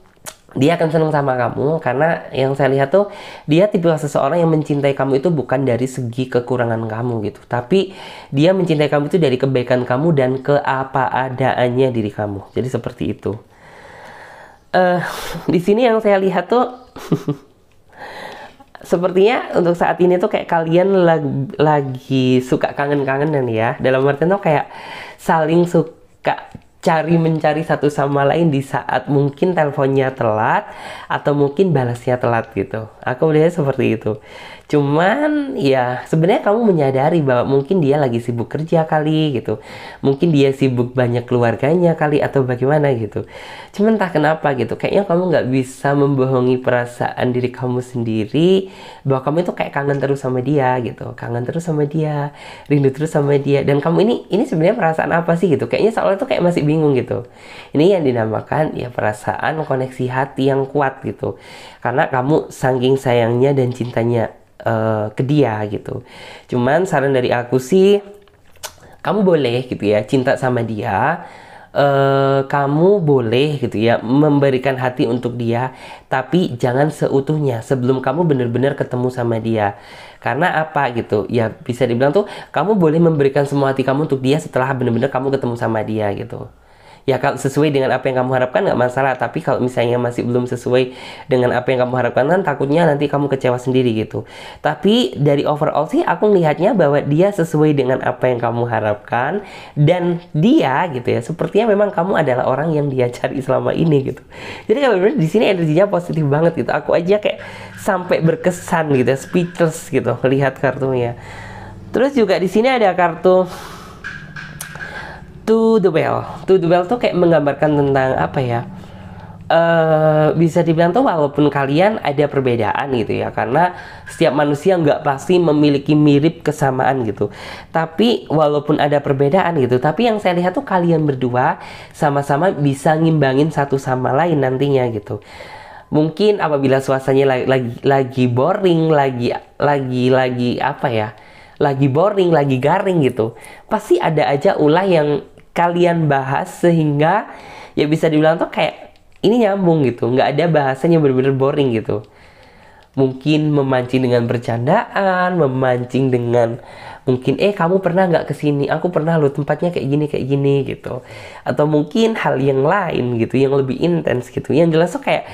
dia akan senang sama kamu karena yang saya lihat tuh dia tipe seseorang yang mencintai kamu itu bukan dari segi kekurangan kamu gitu tapi dia mencintai kamu itu dari kebaikan kamu dan keapa-adaannya diri kamu jadi seperti itu uh, di sini yang saya lihat tuh sepertinya untuk saat ini tuh kayak kalian lagi, lagi suka kangen-kangenan ya dalam artian tuh kayak saling suka cari mencari satu sama lain di saat mungkin teleponnya telat atau mungkin balasnya telat gitu. Aku melihatnya seperti itu. Cuman ya sebenarnya kamu menyadari bahwa mungkin dia lagi sibuk kerja kali gitu. Mungkin dia sibuk banyak keluarganya kali atau bagaimana gitu. Cuman entah kenapa gitu. Kayaknya kamu nggak bisa membohongi perasaan diri kamu sendiri bahwa kamu itu kayak kangen terus sama dia gitu. Kangen terus sama dia, rindu terus sama dia. Dan kamu ini ini sebenarnya perasaan apa sih gitu? Kayaknya seolah itu kayak masih bingung gitu. Ini yang dinamakan ya perasaan koneksi hati yang kuat gitu. Karena kamu saking sayangnya dan cintanya uh, ke dia gitu. Cuman saran dari aku sih kamu boleh gitu ya cinta sama dia. Uh, kamu boleh gitu ya memberikan hati untuk dia tapi jangan seutuhnya sebelum kamu benar-benar ketemu sama dia karena apa gitu? Ya bisa dibilang tuh kamu boleh memberikan semua hati kamu untuk dia setelah benar-benar kamu ketemu sama dia gitu. Ya kalau sesuai dengan apa yang kamu harapkan nggak masalah, tapi kalau misalnya masih belum sesuai dengan apa yang kamu harapkan kan takutnya nanti kamu kecewa sendiri gitu. Tapi dari overall sih aku melihatnya bahwa dia sesuai dengan apa yang kamu harapkan dan dia gitu ya sepertinya memang kamu adalah orang yang dia cari selama ini gitu. Jadi kalau di sini energinya positif banget gitu. Aku aja kayak sampai berkesan gitu, speechless gitu lihat kartunya. Terus juga di sini ada kartu To the Well. To the Well tuh kayak menggambarkan tentang apa ya? Uh, bisa dibilang tuh walaupun kalian ada perbedaan gitu ya karena setiap manusia nggak pasti memiliki mirip kesamaan gitu tapi walaupun ada perbedaan gitu tapi yang saya lihat tuh kalian berdua sama-sama bisa ngimbangin satu sama lain nantinya gitu mungkin apabila suasananya lagi lagi, lagi boring, lagi lagi lagi apa ya? Lagi boring, lagi garing gitu. Pasti ada aja ulah yang kalian bahas sehingga ya bisa dibilang tuh kayak ini nyambung gitu. Nggak ada bahasanya bener-bener boring gitu. Mungkin memancing dengan bercandaan, memancing dengan mungkin eh kamu pernah nggak kesini aku pernah lo tempatnya kayak gini kayak gini gitu atau mungkin hal yang lain gitu yang lebih intens gitu yang jelas tuh kayak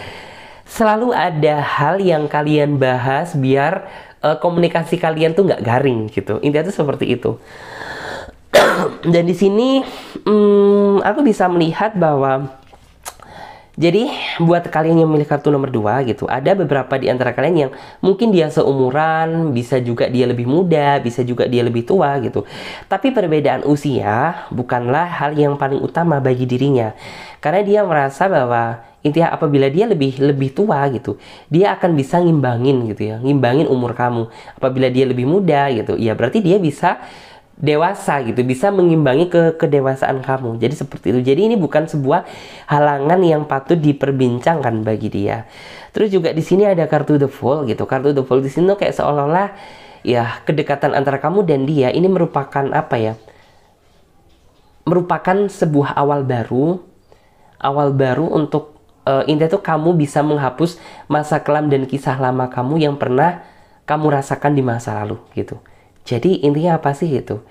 selalu ada hal yang kalian bahas biar uh, komunikasi kalian tuh nggak garing gitu. Intinya tuh seperti itu. Dan di sini hmm, aku bisa melihat bahwa jadi buat kalian yang memilih kartu nomor 2 gitu, ada beberapa di antara kalian yang mungkin dia seumuran, bisa juga dia lebih muda, bisa juga dia lebih tua gitu. Tapi perbedaan usia bukanlah hal yang paling utama bagi dirinya. Karena dia merasa bahwa intinya apabila dia lebih lebih tua gitu dia akan bisa ngimbangin gitu ya ngimbangin umur kamu apabila dia lebih muda gitu ya berarti dia bisa dewasa gitu bisa mengimbangi ke kedewasaan kamu jadi seperti itu jadi ini bukan sebuah halangan yang patut diperbincangkan bagi dia terus juga di sini ada kartu the fool gitu kartu the fool di sini tuh kayak seolah-olah ya kedekatan antara kamu dan dia ini merupakan apa ya merupakan sebuah awal baru awal baru untuk uh, eh, intinya tuh kamu bisa menghapus masa kelam dan kisah lama kamu yang pernah kamu rasakan di masa lalu gitu. Jadi intinya apa sih itu?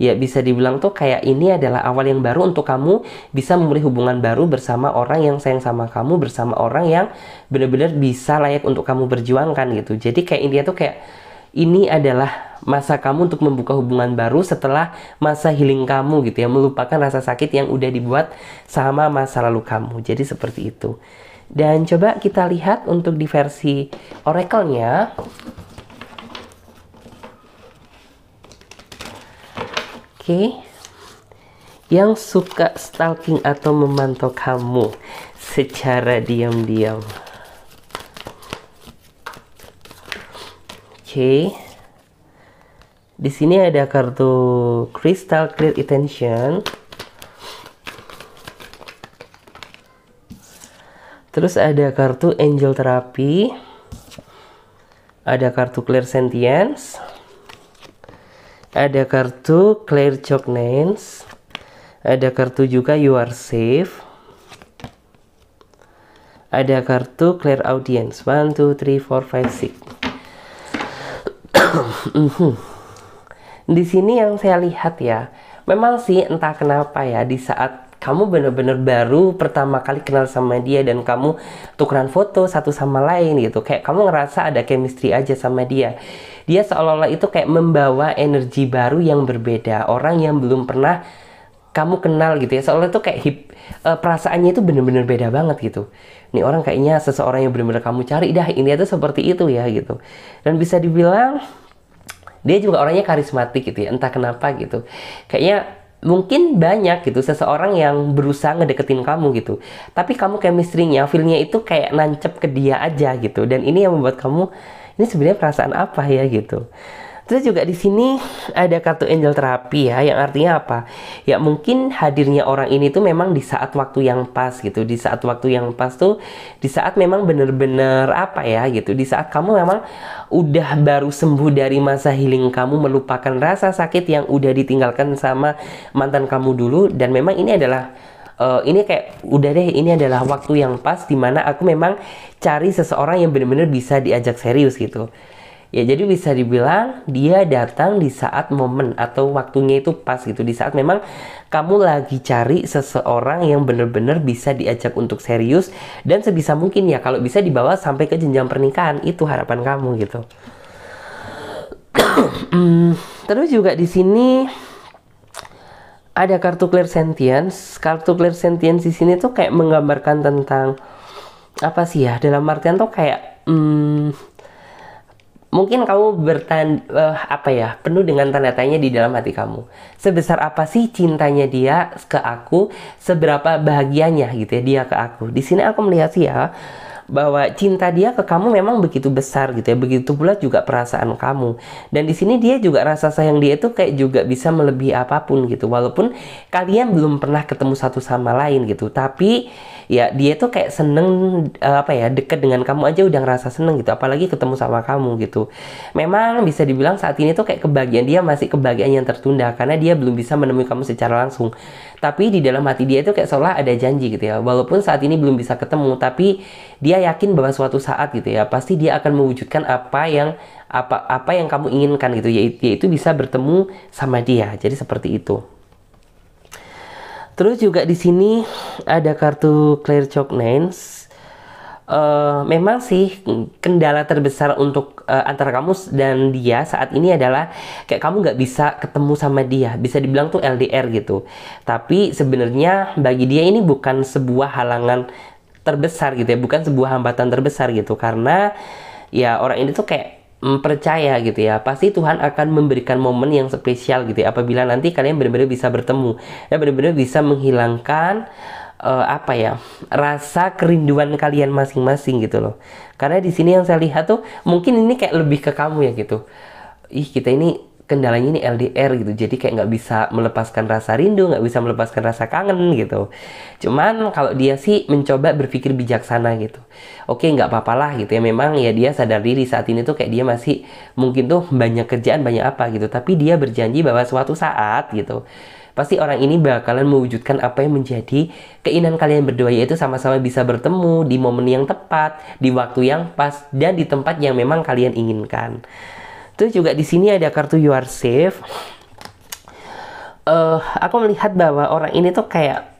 Ya bisa dibilang tuh kayak ini adalah awal yang baru untuk kamu bisa memulai hubungan baru bersama orang yang sayang sama kamu, bersama orang yang benar-benar bisa layak untuk kamu berjuangkan gitu. Jadi kayak intinya tuh kayak ini adalah masa kamu untuk membuka hubungan baru setelah masa healing kamu gitu ya melupakan rasa sakit yang udah dibuat sama masa lalu kamu jadi seperti itu dan coba kita lihat untuk di versi oracle-nya oke okay. yang suka stalking atau memantau kamu secara diam-diam di sini ada kartu Crystal Clear Attention terus ada kartu Angel Therapy ada kartu Clear Sentience ada kartu Clear Cognizance ada kartu juga You Are Safe ada kartu clear audience 1, 2, 3, 4, 5, 6 Mhm. di sini yang saya lihat ya, memang sih entah kenapa ya di saat kamu benar-benar baru pertama kali kenal sama dia dan kamu tukeran foto satu sama lain gitu kayak kamu ngerasa ada chemistry aja sama dia dia seolah-olah itu kayak membawa energi baru yang berbeda orang yang belum pernah kamu kenal gitu ya seolah itu kayak hip, eh, perasaannya itu benar-benar beda banget gitu ini orang kayaknya seseorang yang benar-benar kamu cari dah ini tuh seperti itu ya gitu dan bisa dibilang dia juga orangnya karismatik gitu ya entah kenapa gitu kayaknya mungkin banyak gitu seseorang yang berusaha ngedeketin kamu gitu tapi kamu chemistry-nya feel-nya itu kayak nancep ke dia aja gitu dan ini yang membuat kamu ini sebenarnya perasaan apa ya gitu Terus juga di sini ada kartu angel terapi ya, yang artinya apa? Ya mungkin hadirnya orang ini tuh memang di saat waktu yang pas gitu, di saat waktu yang pas tuh, di saat memang bener-bener apa ya gitu, di saat kamu memang udah baru sembuh dari masa healing kamu, melupakan rasa sakit yang udah ditinggalkan sama mantan kamu dulu, dan memang ini adalah uh, ini kayak udah deh ini adalah waktu yang pas dimana aku memang cari seseorang yang bener-bener bisa diajak serius gitu Ya jadi bisa dibilang dia datang di saat momen atau waktunya itu pas gitu. Di saat memang kamu lagi cari seseorang yang benar-benar bisa diajak untuk serius dan sebisa mungkin ya kalau bisa dibawa sampai ke jenjang pernikahan itu harapan kamu gitu. Hmm, terus juga di sini ada kartu clear sentience. Kartu clear sentience di sini tuh kayak menggambarkan tentang apa sih ya dalam artian tuh kayak hmm, mungkin kamu bertan uh, apa ya penuh dengan tanda tanya di dalam hati kamu sebesar apa sih cintanya dia ke aku seberapa bahagianya gitu ya dia ke aku di sini aku melihat sih ya bahwa cinta dia ke kamu memang begitu besar gitu ya begitu pula juga perasaan kamu dan di sini dia juga rasa sayang dia itu kayak juga bisa melebihi apapun gitu walaupun kalian belum pernah ketemu satu sama lain gitu tapi ya dia tuh kayak seneng uh, apa ya deket dengan kamu aja udah ngerasa seneng gitu apalagi ketemu sama kamu gitu memang bisa dibilang saat ini tuh kayak kebahagiaan dia masih kebahagiaan yang tertunda karena dia belum bisa menemui kamu secara langsung tapi di dalam hati dia tuh kayak seolah ada janji gitu ya walaupun saat ini belum bisa ketemu tapi dia yakin bahwa suatu saat gitu ya pasti dia akan mewujudkan apa yang apa apa yang kamu inginkan gitu yaitu, yaitu bisa bertemu sama dia jadi seperti itu Terus juga di sini ada kartu Clear Chalk Nines. Uh, eh, memang sih kendala terbesar untuk uh, antara kamu dan dia saat ini adalah kayak kamu nggak bisa ketemu sama dia bisa dibilang tuh LDR gitu tapi sebenarnya bagi dia ini bukan sebuah halangan terbesar gitu ya bukan sebuah hambatan terbesar gitu karena ya orang ini tuh kayak percaya gitu ya pasti Tuhan akan memberikan momen yang spesial gitu ya apabila nanti kalian benar-benar bisa bertemu ya benar-benar bisa menghilangkan uh, apa ya rasa kerinduan kalian masing-masing gitu loh karena di sini yang saya lihat tuh mungkin ini kayak lebih ke kamu ya gitu ih kita ini kendalanya ini LDR gitu jadi kayak nggak bisa melepaskan rasa rindu nggak bisa melepaskan rasa kangen gitu cuman kalau dia sih mencoba berpikir bijaksana gitu oke nggak apa-apa gitu ya memang ya dia sadar diri saat ini tuh kayak dia masih mungkin tuh banyak kerjaan banyak apa gitu tapi dia berjanji bahwa suatu saat gitu pasti orang ini bakalan mewujudkan apa yang menjadi keinginan kalian berdua yaitu sama-sama bisa bertemu di momen yang tepat, di waktu yang pas dan di tempat yang memang kalian inginkan. Terus juga di sini ada kartu You Are Safe. Uh, aku melihat bahwa orang ini tuh kayak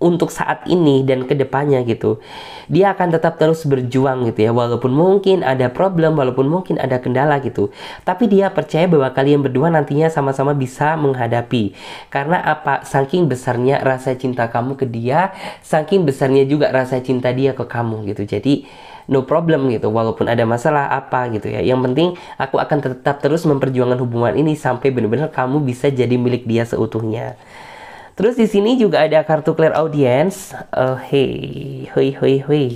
untuk saat ini dan kedepannya gitu dia akan tetap terus berjuang gitu ya walaupun mungkin ada problem walaupun mungkin ada kendala gitu tapi dia percaya bahwa kalian berdua nantinya sama-sama bisa menghadapi karena apa saking besarnya rasa cinta kamu ke dia saking besarnya juga rasa cinta dia ke kamu gitu jadi no problem gitu walaupun ada masalah apa gitu ya yang penting aku akan tetap terus memperjuangkan hubungan ini sampai benar-benar kamu bisa jadi milik dia seutuhnya terus di sini juga ada kartu clear audience uh, hey hoi hoi hoi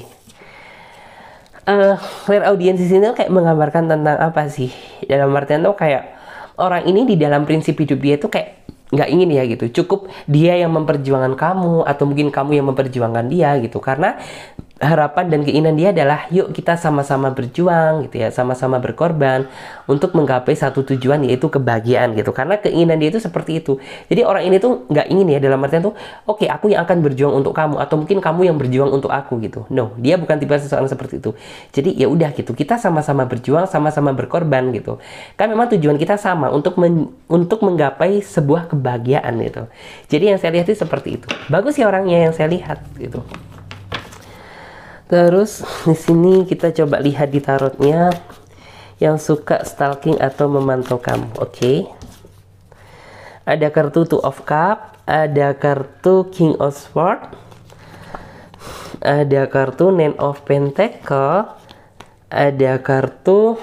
uh, eh, clear audience di sini tuh kayak menggambarkan tentang apa sih dalam artian tuh kayak orang ini di dalam prinsip hidup dia tuh kayak nggak ingin ya gitu cukup dia yang memperjuangkan kamu atau mungkin kamu yang memperjuangkan dia gitu karena harapan dan keinginan dia adalah yuk kita sama-sama berjuang gitu ya, sama-sama berkorban untuk menggapai satu tujuan yaitu kebahagiaan gitu. Karena keinginan dia itu seperti itu. Jadi orang ini tuh nggak ingin ya dalam artian tuh oke okay, aku yang akan berjuang untuk kamu atau mungkin kamu yang berjuang untuk aku gitu. No, dia bukan tiba-tiba seseorang seperti itu. Jadi ya udah gitu, kita sama-sama berjuang, sama-sama berkorban gitu. Kan memang tujuan kita sama untuk men untuk menggapai sebuah kebahagiaan gitu. Jadi yang saya lihat itu seperti itu. Bagus ya orangnya yang saya lihat gitu. Terus di sini kita coba lihat di tarotnya yang suka stalking atau memantau kamu. Oke. Okay? Ada kartu Two of Cup, ada kartu King of Sword, ada kartu Nine of Pentacle, ada kartu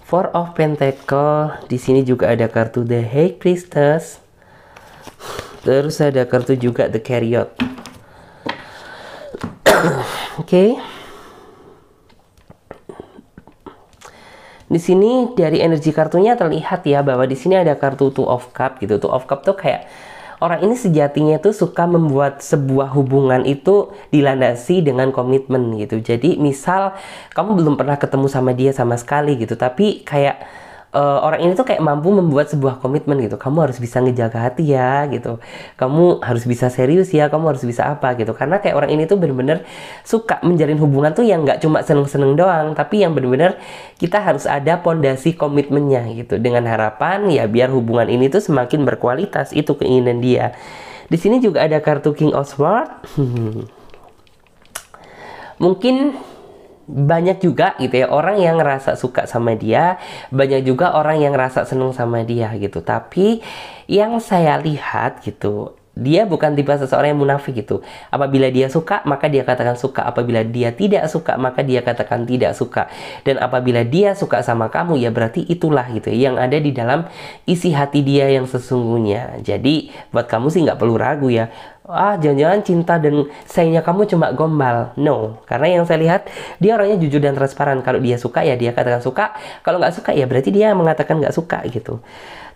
Four of Pentacle. Di sini juga ada kartu The High Priestess. Terus ada kartu juga The Chariot. Oke. Di sini dari energi kartunya terlihat ya bahwa di sini ada kartu Two of Cup gitu. Two of Cup tuh kayak orang ini sejatinya tuh suka membuat sebuah hubungan itu dilandasi dengan komitmen gitu. Jadi misal kamu belum pernah ketemu sama dia sama sekali gitu, tapi kayak uh, orang ini tuh kayak mampu membuat sebuah komitmen gitu. Kamu harus bisa ngejaga hati ya gitu. Kamu harus bisa serius ya, kamu harus bisa apa gitu. Karena kayak orang ini tuh bener-bener suka menjalin hubungan tuh yang nggak cuma seneng-seneng doang, tapi yang bener-bener kita harus ada pondasi komitmennya gitu. Dengan harapan ya biar hubungan ini tuh semakin berkualitas itu keinginan dia. Di sini juga ada kartu King of Swords. Mungkin banyak juga gitu ya orang yang ngerasa suka sama dia, banyak juga orang yang ngerasa seneng sama dia gitu. Tapi yang saya lihat gitu, dia bukan tipe seseorang yang munafik gitu. Apabila dia suka, maka dia katakan suka. Apabila dia tidak suka, maka dia katakan tidak suka. Dan apabila dia suka sama kamu, ya berarti itulah gitu ya, yang ada di dalam isi hati dia yang sesungguhnya. Jadi buat kamu sih nggak perlu ragu ya. Ah, jangan-jangan cinta dan sayangnya kamu cuma gombal. No, karena yang saya lihat dia orangnya jujur dan transparan. Kalau dia suka ya dia katakan suka. Kalau nggak suka ya berarti dia mengatakan nggak suka gitu.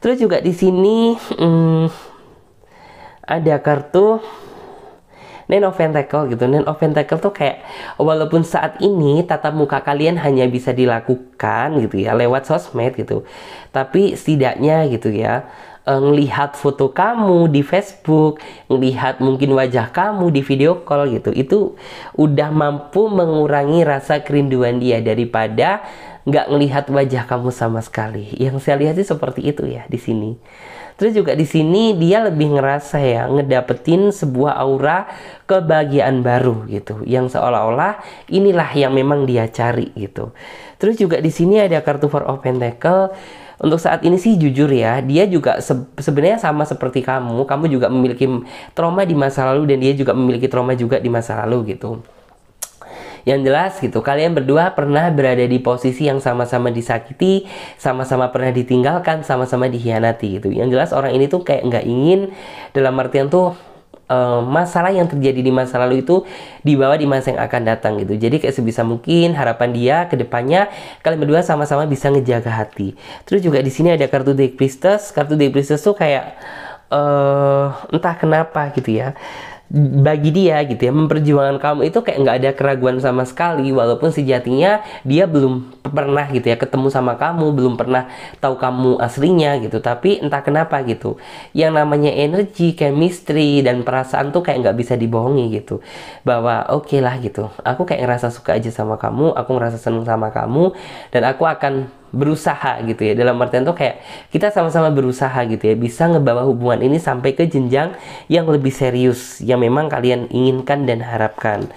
Terus juga di sini, hmm, ada kartu Nine of Pentacle gitu. Nine of Pentacle tuh kayak walaupun saat ini tatap muka kalian hanya bisa dilakukan gitu ya lewat sosmed gitu. Tapi setidaknya gitu ya eh, ngelihat foto kamu di Facebook, ngelihat mungkin wajah kamu di video call gitu. Itu udah mampu mengurangi rasa kerinduan dia daripada nggak ngelihat wajah kamu sama sekali. Yang saya lihat sih seperti itu ya di sini. Terus juga di sini dia lebih ngerasa ya ngedapetin sebuah aura kebahagiaan baru gitu yang seolah-olah inilah yang memang dia cari gitu. Terus juga di sini ada kartu Four of Pentacle untuk saat ini sih jujur ya, dia juga se sebenarnya sama seperti kamu. Kamu juga memiliki trauma di masa lalu dan dia juga memiliki trauma juga di masa lalu gitu. Yang jelas gitu, kalian berdua pernah berada di posisi yang sama-sama disakiti, sama-sama pernah ditinggalkan, sama-sama dikhianati gitu. Yang jelas orang ini tuh kayak nggak ingin dalam artian tuh eh, masalah yang terjadi di masa lalu itu dibawa di masa yang akan datang gitu. Jadi kayak sebisa mungkin harapan dia ke depannya kalian berdua sama-sama bisa ngejaga hati. Terus juga di sini ada kartu deck priestess. Kartu deck priestess tuh kayak uh, entah kenapa gitu ya bagi dia gitu ya memperjuangkan kamu itu kayak nggak ada keraguan sama sekali walaupun sejatinya dia belum pernah gitu ya ketemu sama kamu belum pernah tahu kamu aslinya gitu tapi entah kenapa gitu yang namanya energi chemistry dan perasaan tuh kayak nggak bisa dibohongi gitu bahwa oke okay lah gitu aku kayak ngerasa suka aja sama kamu aku ngerasa seneng sama kamu dan aku akan berusaha gitu ya dalam artian tuh kayak kita sama-sama berusaha gitu ya bisa ngebawa hubungan ini sampai ke jenjang yang lebih serius yang memang kalian inginkan dan harapkan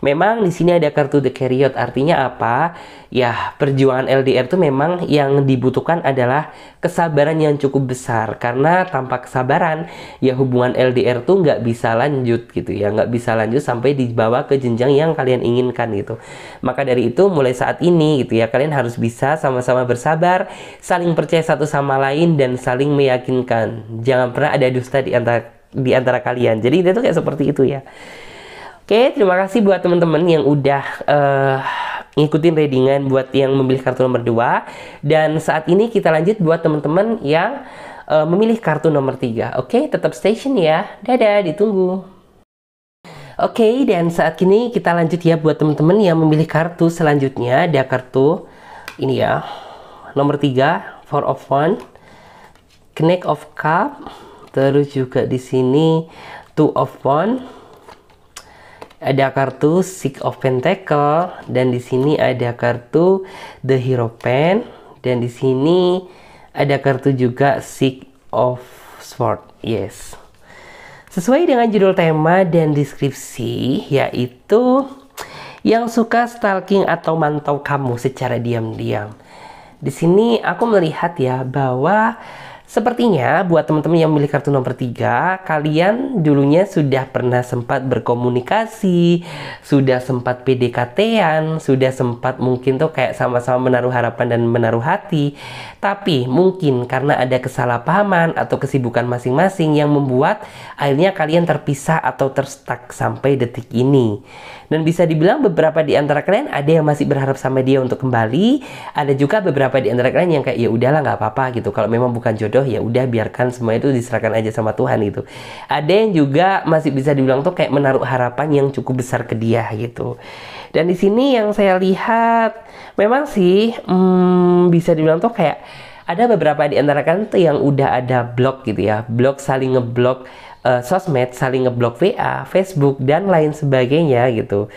Memang di sini ada kartu The Carriot, artinya apa? Ya, perjuangan LDR itu memang yang dibutuhkan adalah kesabaran yang cukup besar. Karena tanpa kesabaran, ya hubungan LDR tuh nggak bisa lanjut gitu ya. Nggak bisa lanjut sampai dibawa ke jenjang yang kalian inginkan gitu. Maka dari itu mulai saat ini gitu ya, kalian harus bisa sama-sama bersabar, saling percaya satu sama lain, dan saling meyakinkan. Jangan pernah ada dusta di antara di antara kalian. Jadi itu kayak seperti itu ya. Oke, terima kasih buat teman-teman yang udah uh, ngikutin readingan buat yang memilih kartu nomor 2 dan saat ini kita lanjut buat teman-teman yang uh, memilih kartu nomor 3. Oke, tetap station ya. Dadah, ditunggu. Oke, okay, dan saat ini kita lanjut ya buat teman-teman yang memilih kartu selanjutnya. Ada kartu ini ya, nomor 3, Four of One, Connect of Cup, terus juga di sini Two of One, ada kartu Six of Pentacle dan di sini ada kartu The Hero Pen dan di sini ada kartu juga Six of Sword. Yes. Sesuai dengan judul tema dan deskripsi yaitu yang suka stalking atau mantau kamu secara diam-diam. Di sini aku melihat ya bahwa Sepertinya buat teman-teman yang memilih kartu nomor 3, kalian dulunya sudah pernah sempat berkomunikasi, sudah sempat PDKT-an, sudah sempat mungkin tuh kayak sama-sama menaruh harapan dan menaruh hati. Tapi mungkin karena ada kesalahpahaman atau kesibukan masing-masing yang membuat akhirnya kalian terpisah atau terstuck sampai detik ini. Dan bisa dibilang beberapa di antara kalian ada yang masih berharap sama dia untuk kembali, ada juga beberapa di antara kalian yang kayak ya udahlah nggak apa-apa gitu kalau memang bukan jodoh bodoh ya udah biarkan semua itu diserahkan aja sama Tuhan gitu ada yang juga masih bisa dibilang tuh kayak menaruh harapan yang cukup besar ke dia gitu dan di sini yang saya lihat memang sih hmm, bisa dibilang tuh kayak ada beberapa di antara kalian tuh yang udah ada blog gitu ya blog saling ngeblok uh, sosmed saling ngeblok VA Facebook dan lain sebagainya gitu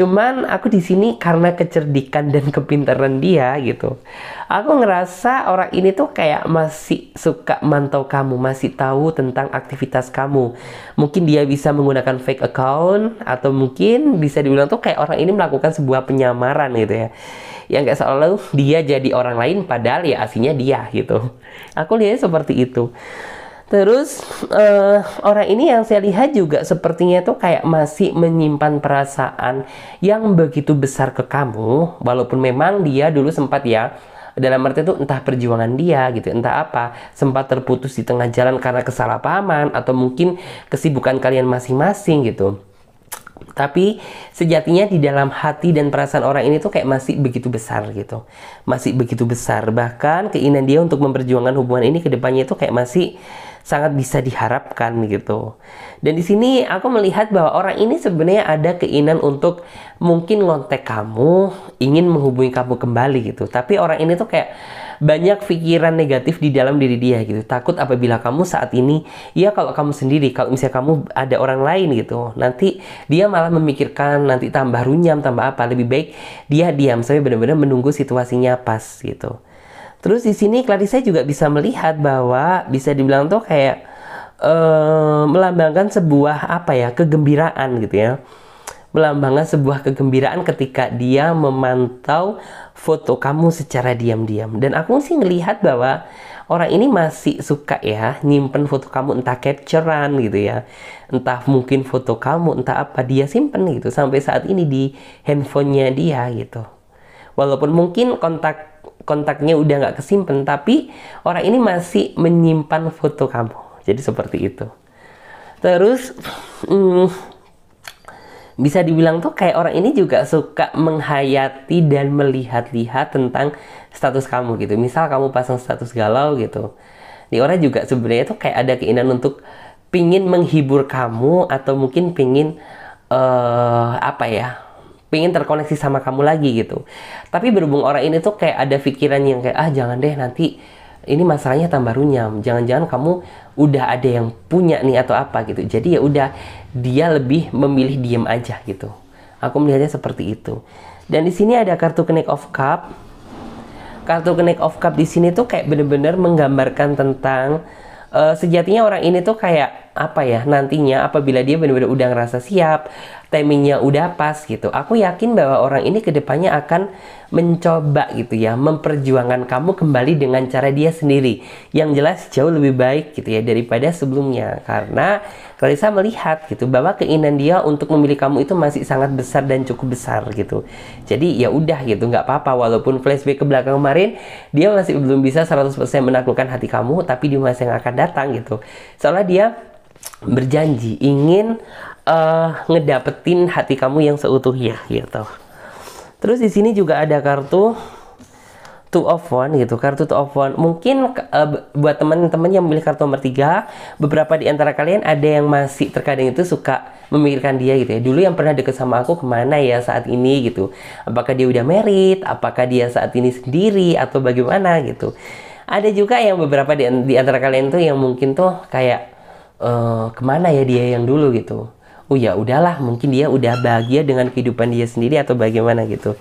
Cuman aku di sini karena kecerdikan dan kepintaran dia gitu. Aku ngerasa orang ini tuh kayak masih suka mantau kamu, masih tahu tentang aktivitas kamu. Mungkin dia bisa menggunakan fake account atau mungkin bisa dibilang tuh kayak orang ini melakukan sebuah penyamaran gitu ya. Yang kayak selalu dia jadi orang lain padahal ya aslinya dia gitu. Aku lihat seperti itu. Terus uh, orang ini yang saya lihat juga sepertinya tuh kayak masih menyimpan perasaan yang begitu besar ke kamu, walaupun memang dia dulu sempat ya dalam arti itu entah perjuangan dia gitu entah apa sempat terputus di tengah jalan karena kesalahpahaman atau mungkin kesibukan kalian masing-masing gitu tapi sejatinya di dalam hati dan perasaan orang ini tuh kayak masih begitu besar gitu masih begitu besar bahkan keinginan dia untuk memperjuangkan hubungan ini kedepannya itu kayak masih sangat bisa diharapkan gitu. Dan di sini aku melihat bahwa orang ini sebenarnya ada keinginan untuk mungkin ngontek kamu, ingin menghubungi kamu kembali gitu. Tapi orang ini tuh kayak banyak pikiran negatif di dalam diri dia gitu. Takut apabila kamu saat ini, ya kalau kamu sendiri, kalau misalnya kamu ada orang lain gitu, nanti dia malah memikirkan nanti tambah runyam, tambah apa. Lebih baik dia diam sampai benar-benar menunggu situasinya pas gitu. Terus di sini Clarissa juga bisa melihat bahwa bisa dibilang tuh kayak uh, melambangkan sebuah apa ya kegembiraan gitu ya melambangkan sebuah kegembiraan ketika dia memantau foto kamu secara diam-diam. Dan aku sih ngelihat bahwa orang ini masih suka ya nyimpen foto kamu entah capturean gitu ya. Entah mungkin foto kamu, entah apa dia simpen gitu sampai saat ini di handphonenya dia gitu. Walaupun mungkin kontak kontaknya udah nggak kesimpan, tapi orang ini masih menyimpan foto kamu. Jadi seperti itu. Terus hmm, bisa dibilang tuh kayak orang ini juga suka menghayati dan melihat-lihat tentang status kamu gitu. Misal kamu pasang status galau gitu. Di orang juga sebenarnya tuh kayak ada keinginan untuk pingin menghibur kamu atau mungkin pingin uh, apa ya pengen terkoneksi sama kamu lagi gitu. Tapi berhubung orang ini tuh kayak ada pikiran yang kayak ah jangan deh nanti ini masalahnya tambah runyam. Jangan-jangan kamu udah ada yang punya nih atau apa gitu. Jadi ya udah dia lebih memilih diem aja gitu. Aku melihatnya seperti itu. Dan di sini ada kartu kenik of cup. Kartu kenik of cup di sini tuh kayak bener-bener menggambarkan tentang uh, sejatinya orang ini tuh kayak apa ya nantinya apabila dia benar-benar udah ngerasa siap timingnya udah pas gitu aku yakin bahwa orang ini kedepannya akan mencoba gitu ya memperjuangkan kamu kembali dengan cara dia sendiri yang jelas jauh lebih baik gitu ya daripada sebelumnya karena Clarissa melihat gitu bahwa keinginan dia untuk memilih kamu itu masih sangat besar dan cukup besar gitu. Jadi ya udah gitu nggak apa-apa walaupun flashback ke belakang kemarin dia masih belum bisa 100% menaklukkan hati kamu tapi di masa yang akan datang gitu. Soalnya dia berjanji ingin uh, ngedapetin hati kamu yang seutuhnya gitu. Terus di sini juga ada kartu two of one gitu kartu two of one mungkin uh, buat teman-teman yang memilih kartu nomor tiga beberapa di antara kalian ada yang masih terkadang itu suka memikirkan dia gitu ya dulu yang pernah deket sama aku kemana ya saat ini gitu apakah dia udah merit apakah dia saat ini sendiri atau bagaimana gitu ada juga yang beberapa di, di antara kalian tuh yang mungkin tuh kayak uh, kemana ya dia yang dulu gitu oh ya udahlah mungkin dia udah bahagia dengan kehidupan dia sendiri atau bagaimana gitu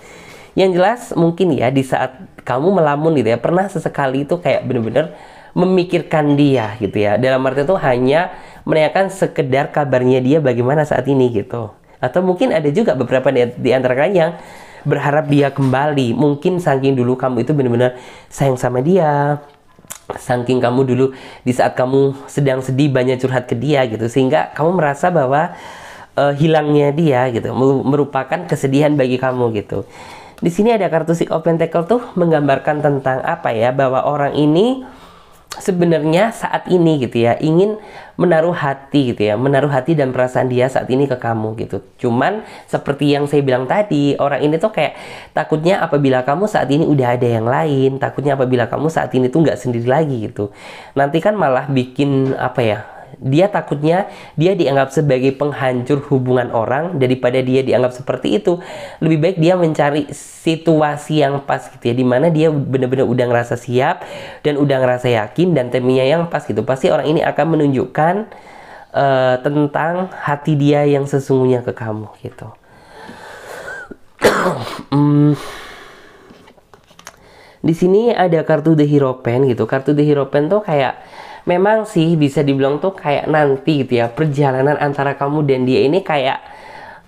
yang jelas mungkin ya di saat kamu melamun gitu ya pernah sesekali itu kayak bener-bener memikirkan dia gitu ya dalam arti itu hanya menanyakan sekedar kabarnya dia bagaimana saat ini gitu atau mungkin ada juga beberapa di, di antara kalian yang berharap dia kembali mungkin saking dulu kamu itu benar-benar sayang sama dia saking kamu dulu di saat kamu sedang sedih banyak curhat ke dia gitu sehingga kamu merasa bahwa uh, hilangnya dia gitu merupakan kesedihan bagi kamu gitu di sini ada kartu Six of Pentacle tuh menggambarkan tentang apa ya bahwa orang ini sebenarnya saat ini gitu ya ingin menaruh hati gitu ya menaruh hati dan perasaan dia saat ini ke kamu gitu cuman seperti yang saya bilang tadi orang ini tuh kayak takutnya apabila kamu saat ini udah ada yang lain takutnya apabila kamu saat ini tuh nggak sendiri lagi gitu nanti kan malah bikin apa ya dia takutnya dia dianggap sebagai penghancur hubungan orang daripada dia dianggap seperti itu lebih baik dia mencari situasi yang pas gitu ya dimana dia benar-benar udah ngerasa siap dan udah ngerasa yakin dan temennya yang pas gitu pasti orang ini akan menunjukkan uh, tentang hati dia yang sesungguhnya ke kamu gitu hmm di sini ada kartu The Hero Pen gitu. Kartu The Hero Pen tuh kayak memang sih bisa dibilang tuh kayak nanti gitu ya perjalanan antara kamu dan dia ini kayak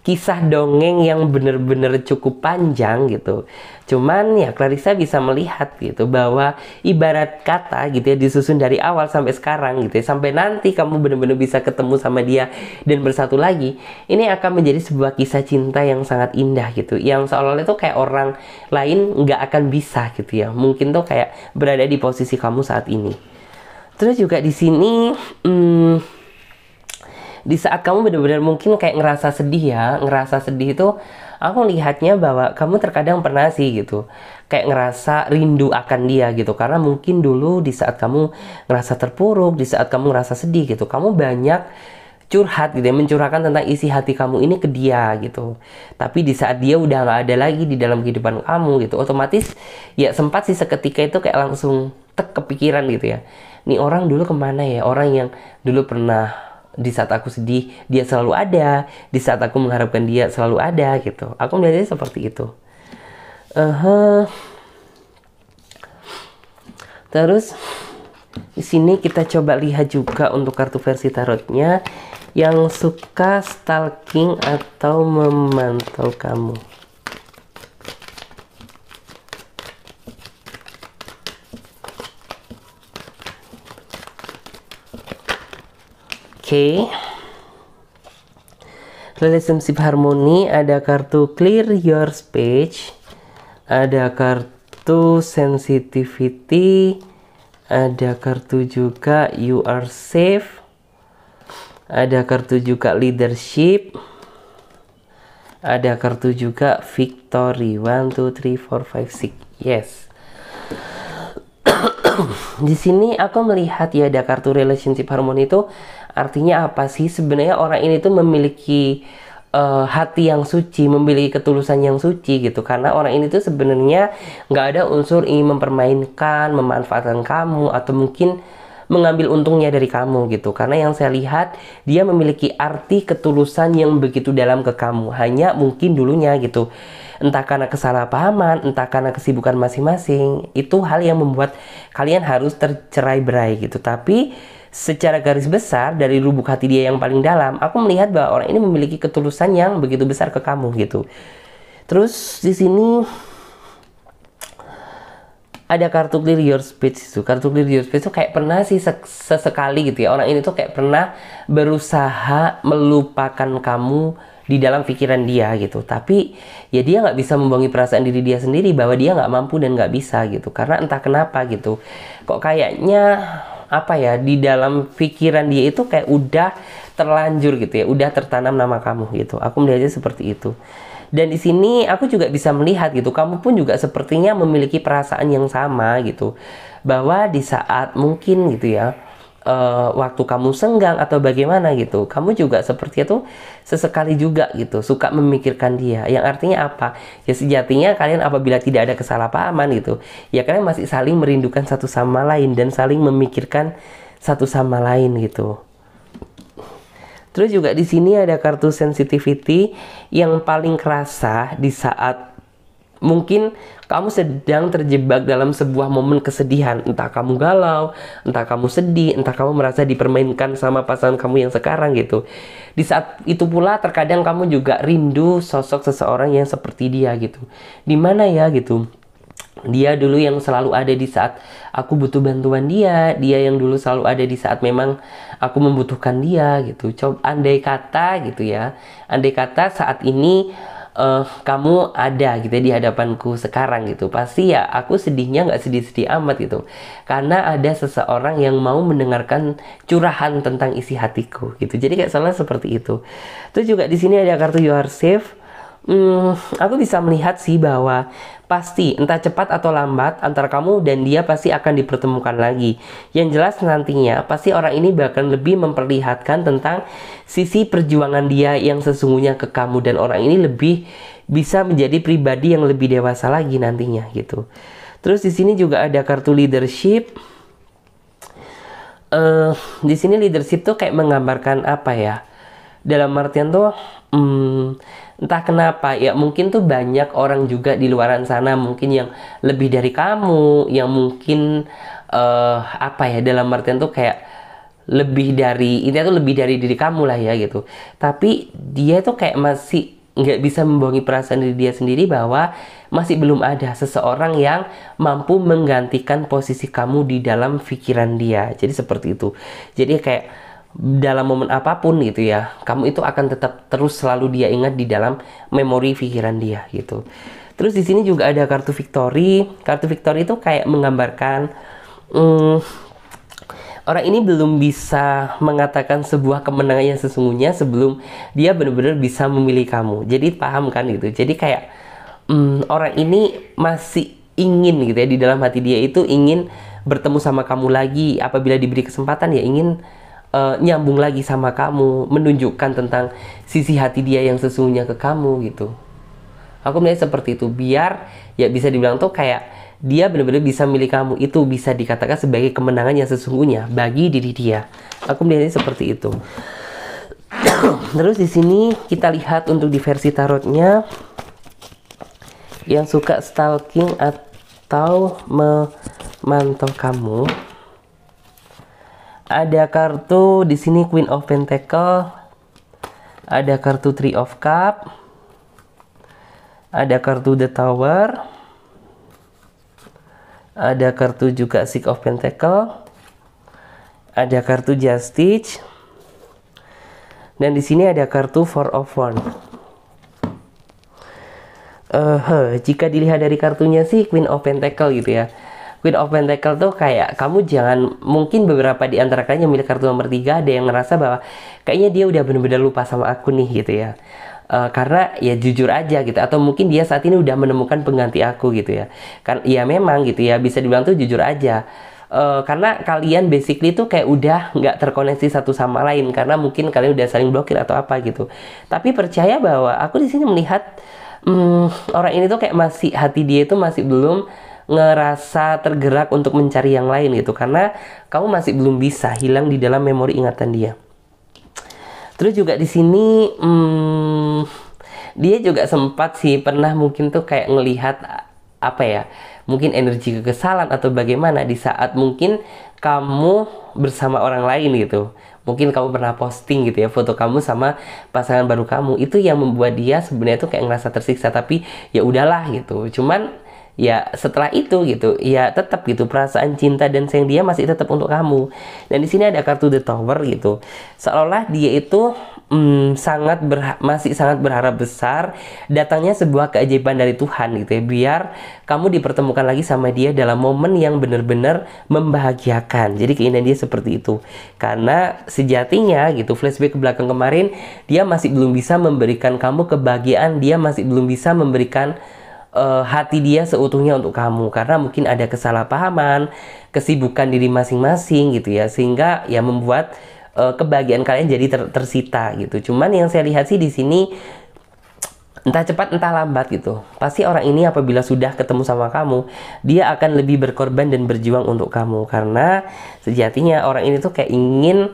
kisah dongeng yang bener-bener cukup panjang gitu. Cuman ya Clarissa bisa melihat gitu bahwa ibarat kata gitu ya disusun dari awal sampai sekarang gitu ya sampai nanti kamu bener-bener bisa ketemu sama dia dan bersatu lagi. Ini akan menjadi sebuah kisah cinta yang sangat indah gitu yang seolah-olah itu kayak orang lain nggak akan bisa gitu ya. Mungkin tuh kayak berada di posisi kamu saat ini. Terus juga di sini, hmm, di saat kamu benar-benar mungkin kayak ngerasa sedih ya, ngerasa sedih itu, aku lihatnya bahwa kamu terkadang pernah sih gitu, kayak ngerasa rindu akan dia gitu, karena mungkin dulu di saat kamu ngerasa terpuruk, di saat kamu ngerasa sedih gitu, kamu banyak curhat gitu ya, mencurahkan tentang isi hati kamu ini ke dia gitu. Tapi di saat dia udah gak ada lagi di dalam kehidupan kamu gitu, otomatis ya sempat sih seketika itu kayak langsung tek kepikiran gitu ya nih orang dulu kemana ya orang yang dulu pernah di saat aku sedih dia selalu ada di saat aku mengharapkan dia selalu ada gitu aku melihatnya seperti itu uh -huh. terus di sini kita coba lihat juga untuk kartu versi tarotnya yang suka stalking atau memantau kamu Oke. Relationship Harmony ada kartu Clear Your speech ada kartu Sensitivity, ada kartu juga You Are Safe, ada kartu juga Leadership, ada kartu juga Victory. 1 2 3 4 5 6. Yes. Di sini aku melihat ya ada kartu relationship harmoni itu Artinya apa sih? Sebenarnya orang ini tuh memiliki uh, hati yang suci, memiliki ketulusan yang suci gitu. Karena orang ini tuh sebenarnya nggak ada unsur ingin mempermainkan, memanfaatkan kamu atau mungkin mengambil untungnya dari kamu gitu. Karena yang saya lihat dia memiliki arti ketulusan yang begitu dalam ke kamu. Hanya mungkin dulunya gitu. Entah karena kesalahpahaman, entah karena kesibukan masing-masing, itu hal yang membuat kalian harus tercerai-berai gitu. Tapi secara garis besar dari lubuk hati dia yang paling dalam, aku melihat bahwa orang ini memiliki ketulusan yang begitu besar ke kamu gitu. Terus di sini ada kartu clear your speech itu kartu clear your speech itu kayak pernah sih sesekali gitu ya orang ini tuh kayak pernah berusaha melupakan kamu di dalam pikiran dia gitu tapi ya dia nggak bisa membohongi perasaan diri dia sendiri bahwa dia nggak mampu dan nggak bisa gitu karena entah kenapa gitu kok kayaknya apa ya di dalam pikiran dia itu kayak udah terlanjur gitu ya udah tertanam nama kamu gitu aku melihatnya seperti itu dan di sini aku juga bisa melihat gitu kamu pun juga sepertinya memiliki perasaan yang sama gitu bahwa di saat mungkin gitu ya uh, waktu kamu senggang atau bagaimana gitu. Kamu juga seperti itu sesekali juga gitu suka memikirkan dia. Yang artinya apa? Ya sejatinya kalian apabila tidak ada kesalahpahaman gitu, ya kalian masih saling merindukan satu sama lain dan saling memikirkan satu sama lain gitu. Terus juga di sini ada kartu sensitivity yang paling kerasa di saat Mungkin kamu sedang terjebak dalam sebuah momen kesedihan, entah kamu galau, entah kamu sedih, entah kamu merasa dipermainkan sama pasangan kamu yang sekarang gitu. Di saat itu pula terkadang kamu juga rindu sosok seseorang yang seperti dia gitu. Di mana ya gitu? Dia dulu yang selalu ada di saat aku butuh bantuan dia, dia yang dulu selalu ada di saat memang aku membutuhkan dia gitu. Coba andai kata gitu ya. Andai kata saat ini uh, kamu ada gitu ya di hadapanku sekarang gitu pasti ya aku sedihnya nggak sedih-sedih amat gitu karena ada seseorang yang mau mendengarkan curahan tentang isi hatiku gitu jadi kayak salah seperti itu terus juga di sini ada kartu you are safe hmm, aku bisa melihat sih bahwa Pasti, entah cepat atau lambat, antara kamu dan dia pasti akan dipertemukan lagi. Yang jelas nantinya, pasti orang ini bahkan lebih memperlihatkan tentang sisi perjuangan dia yang sesungguhnya ke kamu. Dan orang ini lebih bisa menjadi pribadi yang lebih dewasa lagi nantinya gitu. Terus di sini juga ada kartu leadership. Uh, di sini leadership tuh kayak menggambarkan apa ya? dalam artian tuh hmm, entah kenapa ya mungkin tuh banyak orang juga di luaran sana mungkin yang lebih dari kamu yang mungkin uh, apa ya dalam artian tuh kayak lebih dari ini tuh lebih dari diri kamu lah ya gitu tapi dia tuh kayak masih nggak bisa membohongi perasaan diri dia sendiri bahwa masih belum ada seseorang yang mampu menggantikan posisi kamu di dalam pikiran dia. Jadi seperti itu. Jadi kayak dalam momen apapun gitu ya kamu itu akan tetap terus selalu dia ingat di dalam memori pikiran dia gitu terus di sini juga ada kartu victory kartu victory itu kayak menggambarkan hmm, orang ini belum bisa mengatakan sebuah kemenangan yang sesungguhnya sebelum dia benar-benar bisa memilih kamu jadi paham kan gitu jadi kayak hmm, orang ini masih ingin gitu ya di dalam hati dia itu ingin bertemu sama kamu lagi apabila diberi kesempatan ya ingin uh, nyambung lagi sama kamu, menunjukkan tentang sisi hati dia yang sesungguhnya ke kamu gitu. Aku melihat seperti itu biar ya bisa dibilang tuh kayak dia benar-benar bisa milik kamu itu bisa dikatakan sebagai kemenangan yang sesungguhnya bagi diri dia. Aku melihatnya seperti itu. Terus di sini kita lihat untuk di versi tarotnya yang suka stalking atau memantau kamu ada kartu di sini Queen of Pentacle, ada kartu Three of Cup, ada kartu The Tower, ada kartu juga Six of Pentacle, ada kartu Justice, dan di sini ada kartu Four of Wands. Uh, jika dilihat dari kartunya sih Queen of Pentacle gitu ya Queen of Pentacle tuh kayak kamu jangan mungkin beberapa di antara kalian yang milik kartu nomor tiga ada yang ngerasa bahwa kayaknya dia udah benar-benar lupa sama aku nih gitu ya. Uh, karena ya jujur aja gitu atau mungkin dia saat ini udah menemukan pengganti aku gitu ya kan ya memang gitu ya bisa dibilang tuh jujur aja uh, karena kalian basically tuh kayak udah nggak terkoneksi satu sama lain karena mungkin kalian udah saling blokir atau apa gitu. Tapi percaya bahwa aku di sini melihat hmm, orang ini tuh kayak masih hati dia itu masih belum ngerasa tergerak untuk mencari yang lain gitu karena kamu masih belum bisa hilang di dalam memori ingatan dia. Terus juga di sini hmm, dia juga sempat sih pernah mungkin tuh kayak ngelihat apa ya mungkin energi kekesalan atau bagaimana di saat mungkin kamu bersama orang lain gitu mungkin kamu pernah posting gitu ya foto kamu sama pasangan baru kamu itu yang membuat dia sebenarnya tuh kayak ngerasa tersiksa tapi ya udahlah gitu cuman ya setelah itu gitu ya tetap gitu perasaan cinta dan sayang dia masih tetap untuk kamu dan di sini ada kartu the tower gitu seolah dia itu hmm, sangat berha- masih sangat berharap besar datangnya sebuah keajaiban dari Tuhan gitu ya biar kamu dipertemukan lagi sama dia dalam momen yang benar-benar membahagiakan jadi keinginan dia seperti itu karena sejatinya gitu flashback ke belakang kemarin dia masih belum bisa memberikan kamu kebahagiaan dia masih belum bisa memberikan uh, hati dia seutuhnya untuk kamu karena mungkin ada kesalahpahaman, kesibukan diri masing-masing gitu ya sehingga ya membuat uh, kebahagiaan kalian jadi ter tersita gitu. Cuman yang saya lihat sih di sini entah cepat entah lambat gitu. Pasti orang ini apabila sudah ketemu sama kamu, dia akan lebih berkorban dan berjuang untuk kamu karena sejatinya orang ini tuh kayak ingin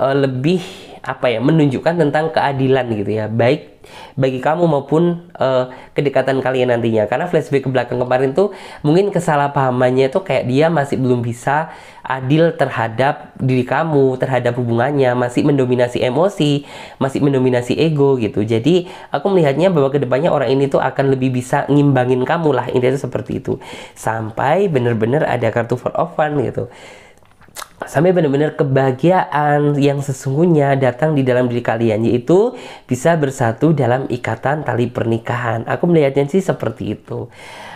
uh, lebih apa ya menunjukkan tentang keadilan gitu ya, baik bagi kamu maupun uh, kedekatan kalian nantinya karena flashback ke belakang kemarin tuh mungkin kesalahpahamannya tuh kayak dia masih belum bisa adil terhadap diri kamu terhadap hubungannya masih mendominasi emosi masih mendominasi ego gitu jadi aku melihatnya bahwa kedepannya orang ini tuh akan lebih bisa ngimbangin kamu lah intinya seperti itu sampai bener-bener ada kartu for of fun gitu sampai benar-benar kebahagiaan yang sesungguhnya datang di dalam diri kalian yaitu bisa bersatu dalam ikatan tali pernikahan. Aku melihatnya sih seperti itu.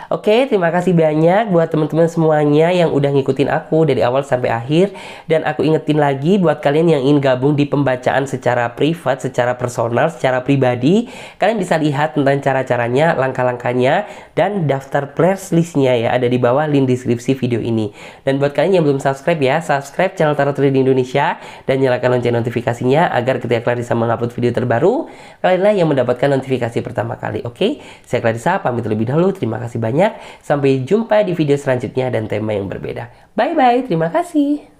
Oke, terima kasih banyak buat teman-teman semuanya yang udah ngikutin aku dari awal sampai akhir. Dan aku ingetin lagi buat kalian yang ingin gabung di pembacaan secara privat, secara personal, secara pribadi. Kalian bisa lihat tentang cara-caranya, langkah-langkahnya, dan daftar players listnya ya. Ada di bawah link deskripsi video ini. Dan buat kalian yang belum subscribe ya, subscribe channel Tarot Trading Indonesia. Dan nyalakan lonceng notifikasinya agar ketika Clarissa mengupload video terbaru, kalianlah yang mendapatkan notifikasi pertama kali. Oke, saya Clarissa, pamit lebih dahulu. Terima kasih banyak banyak. Sampai jumpa di video selanjutnya dan tema yang berbeda. Bye-bye, terima kasih.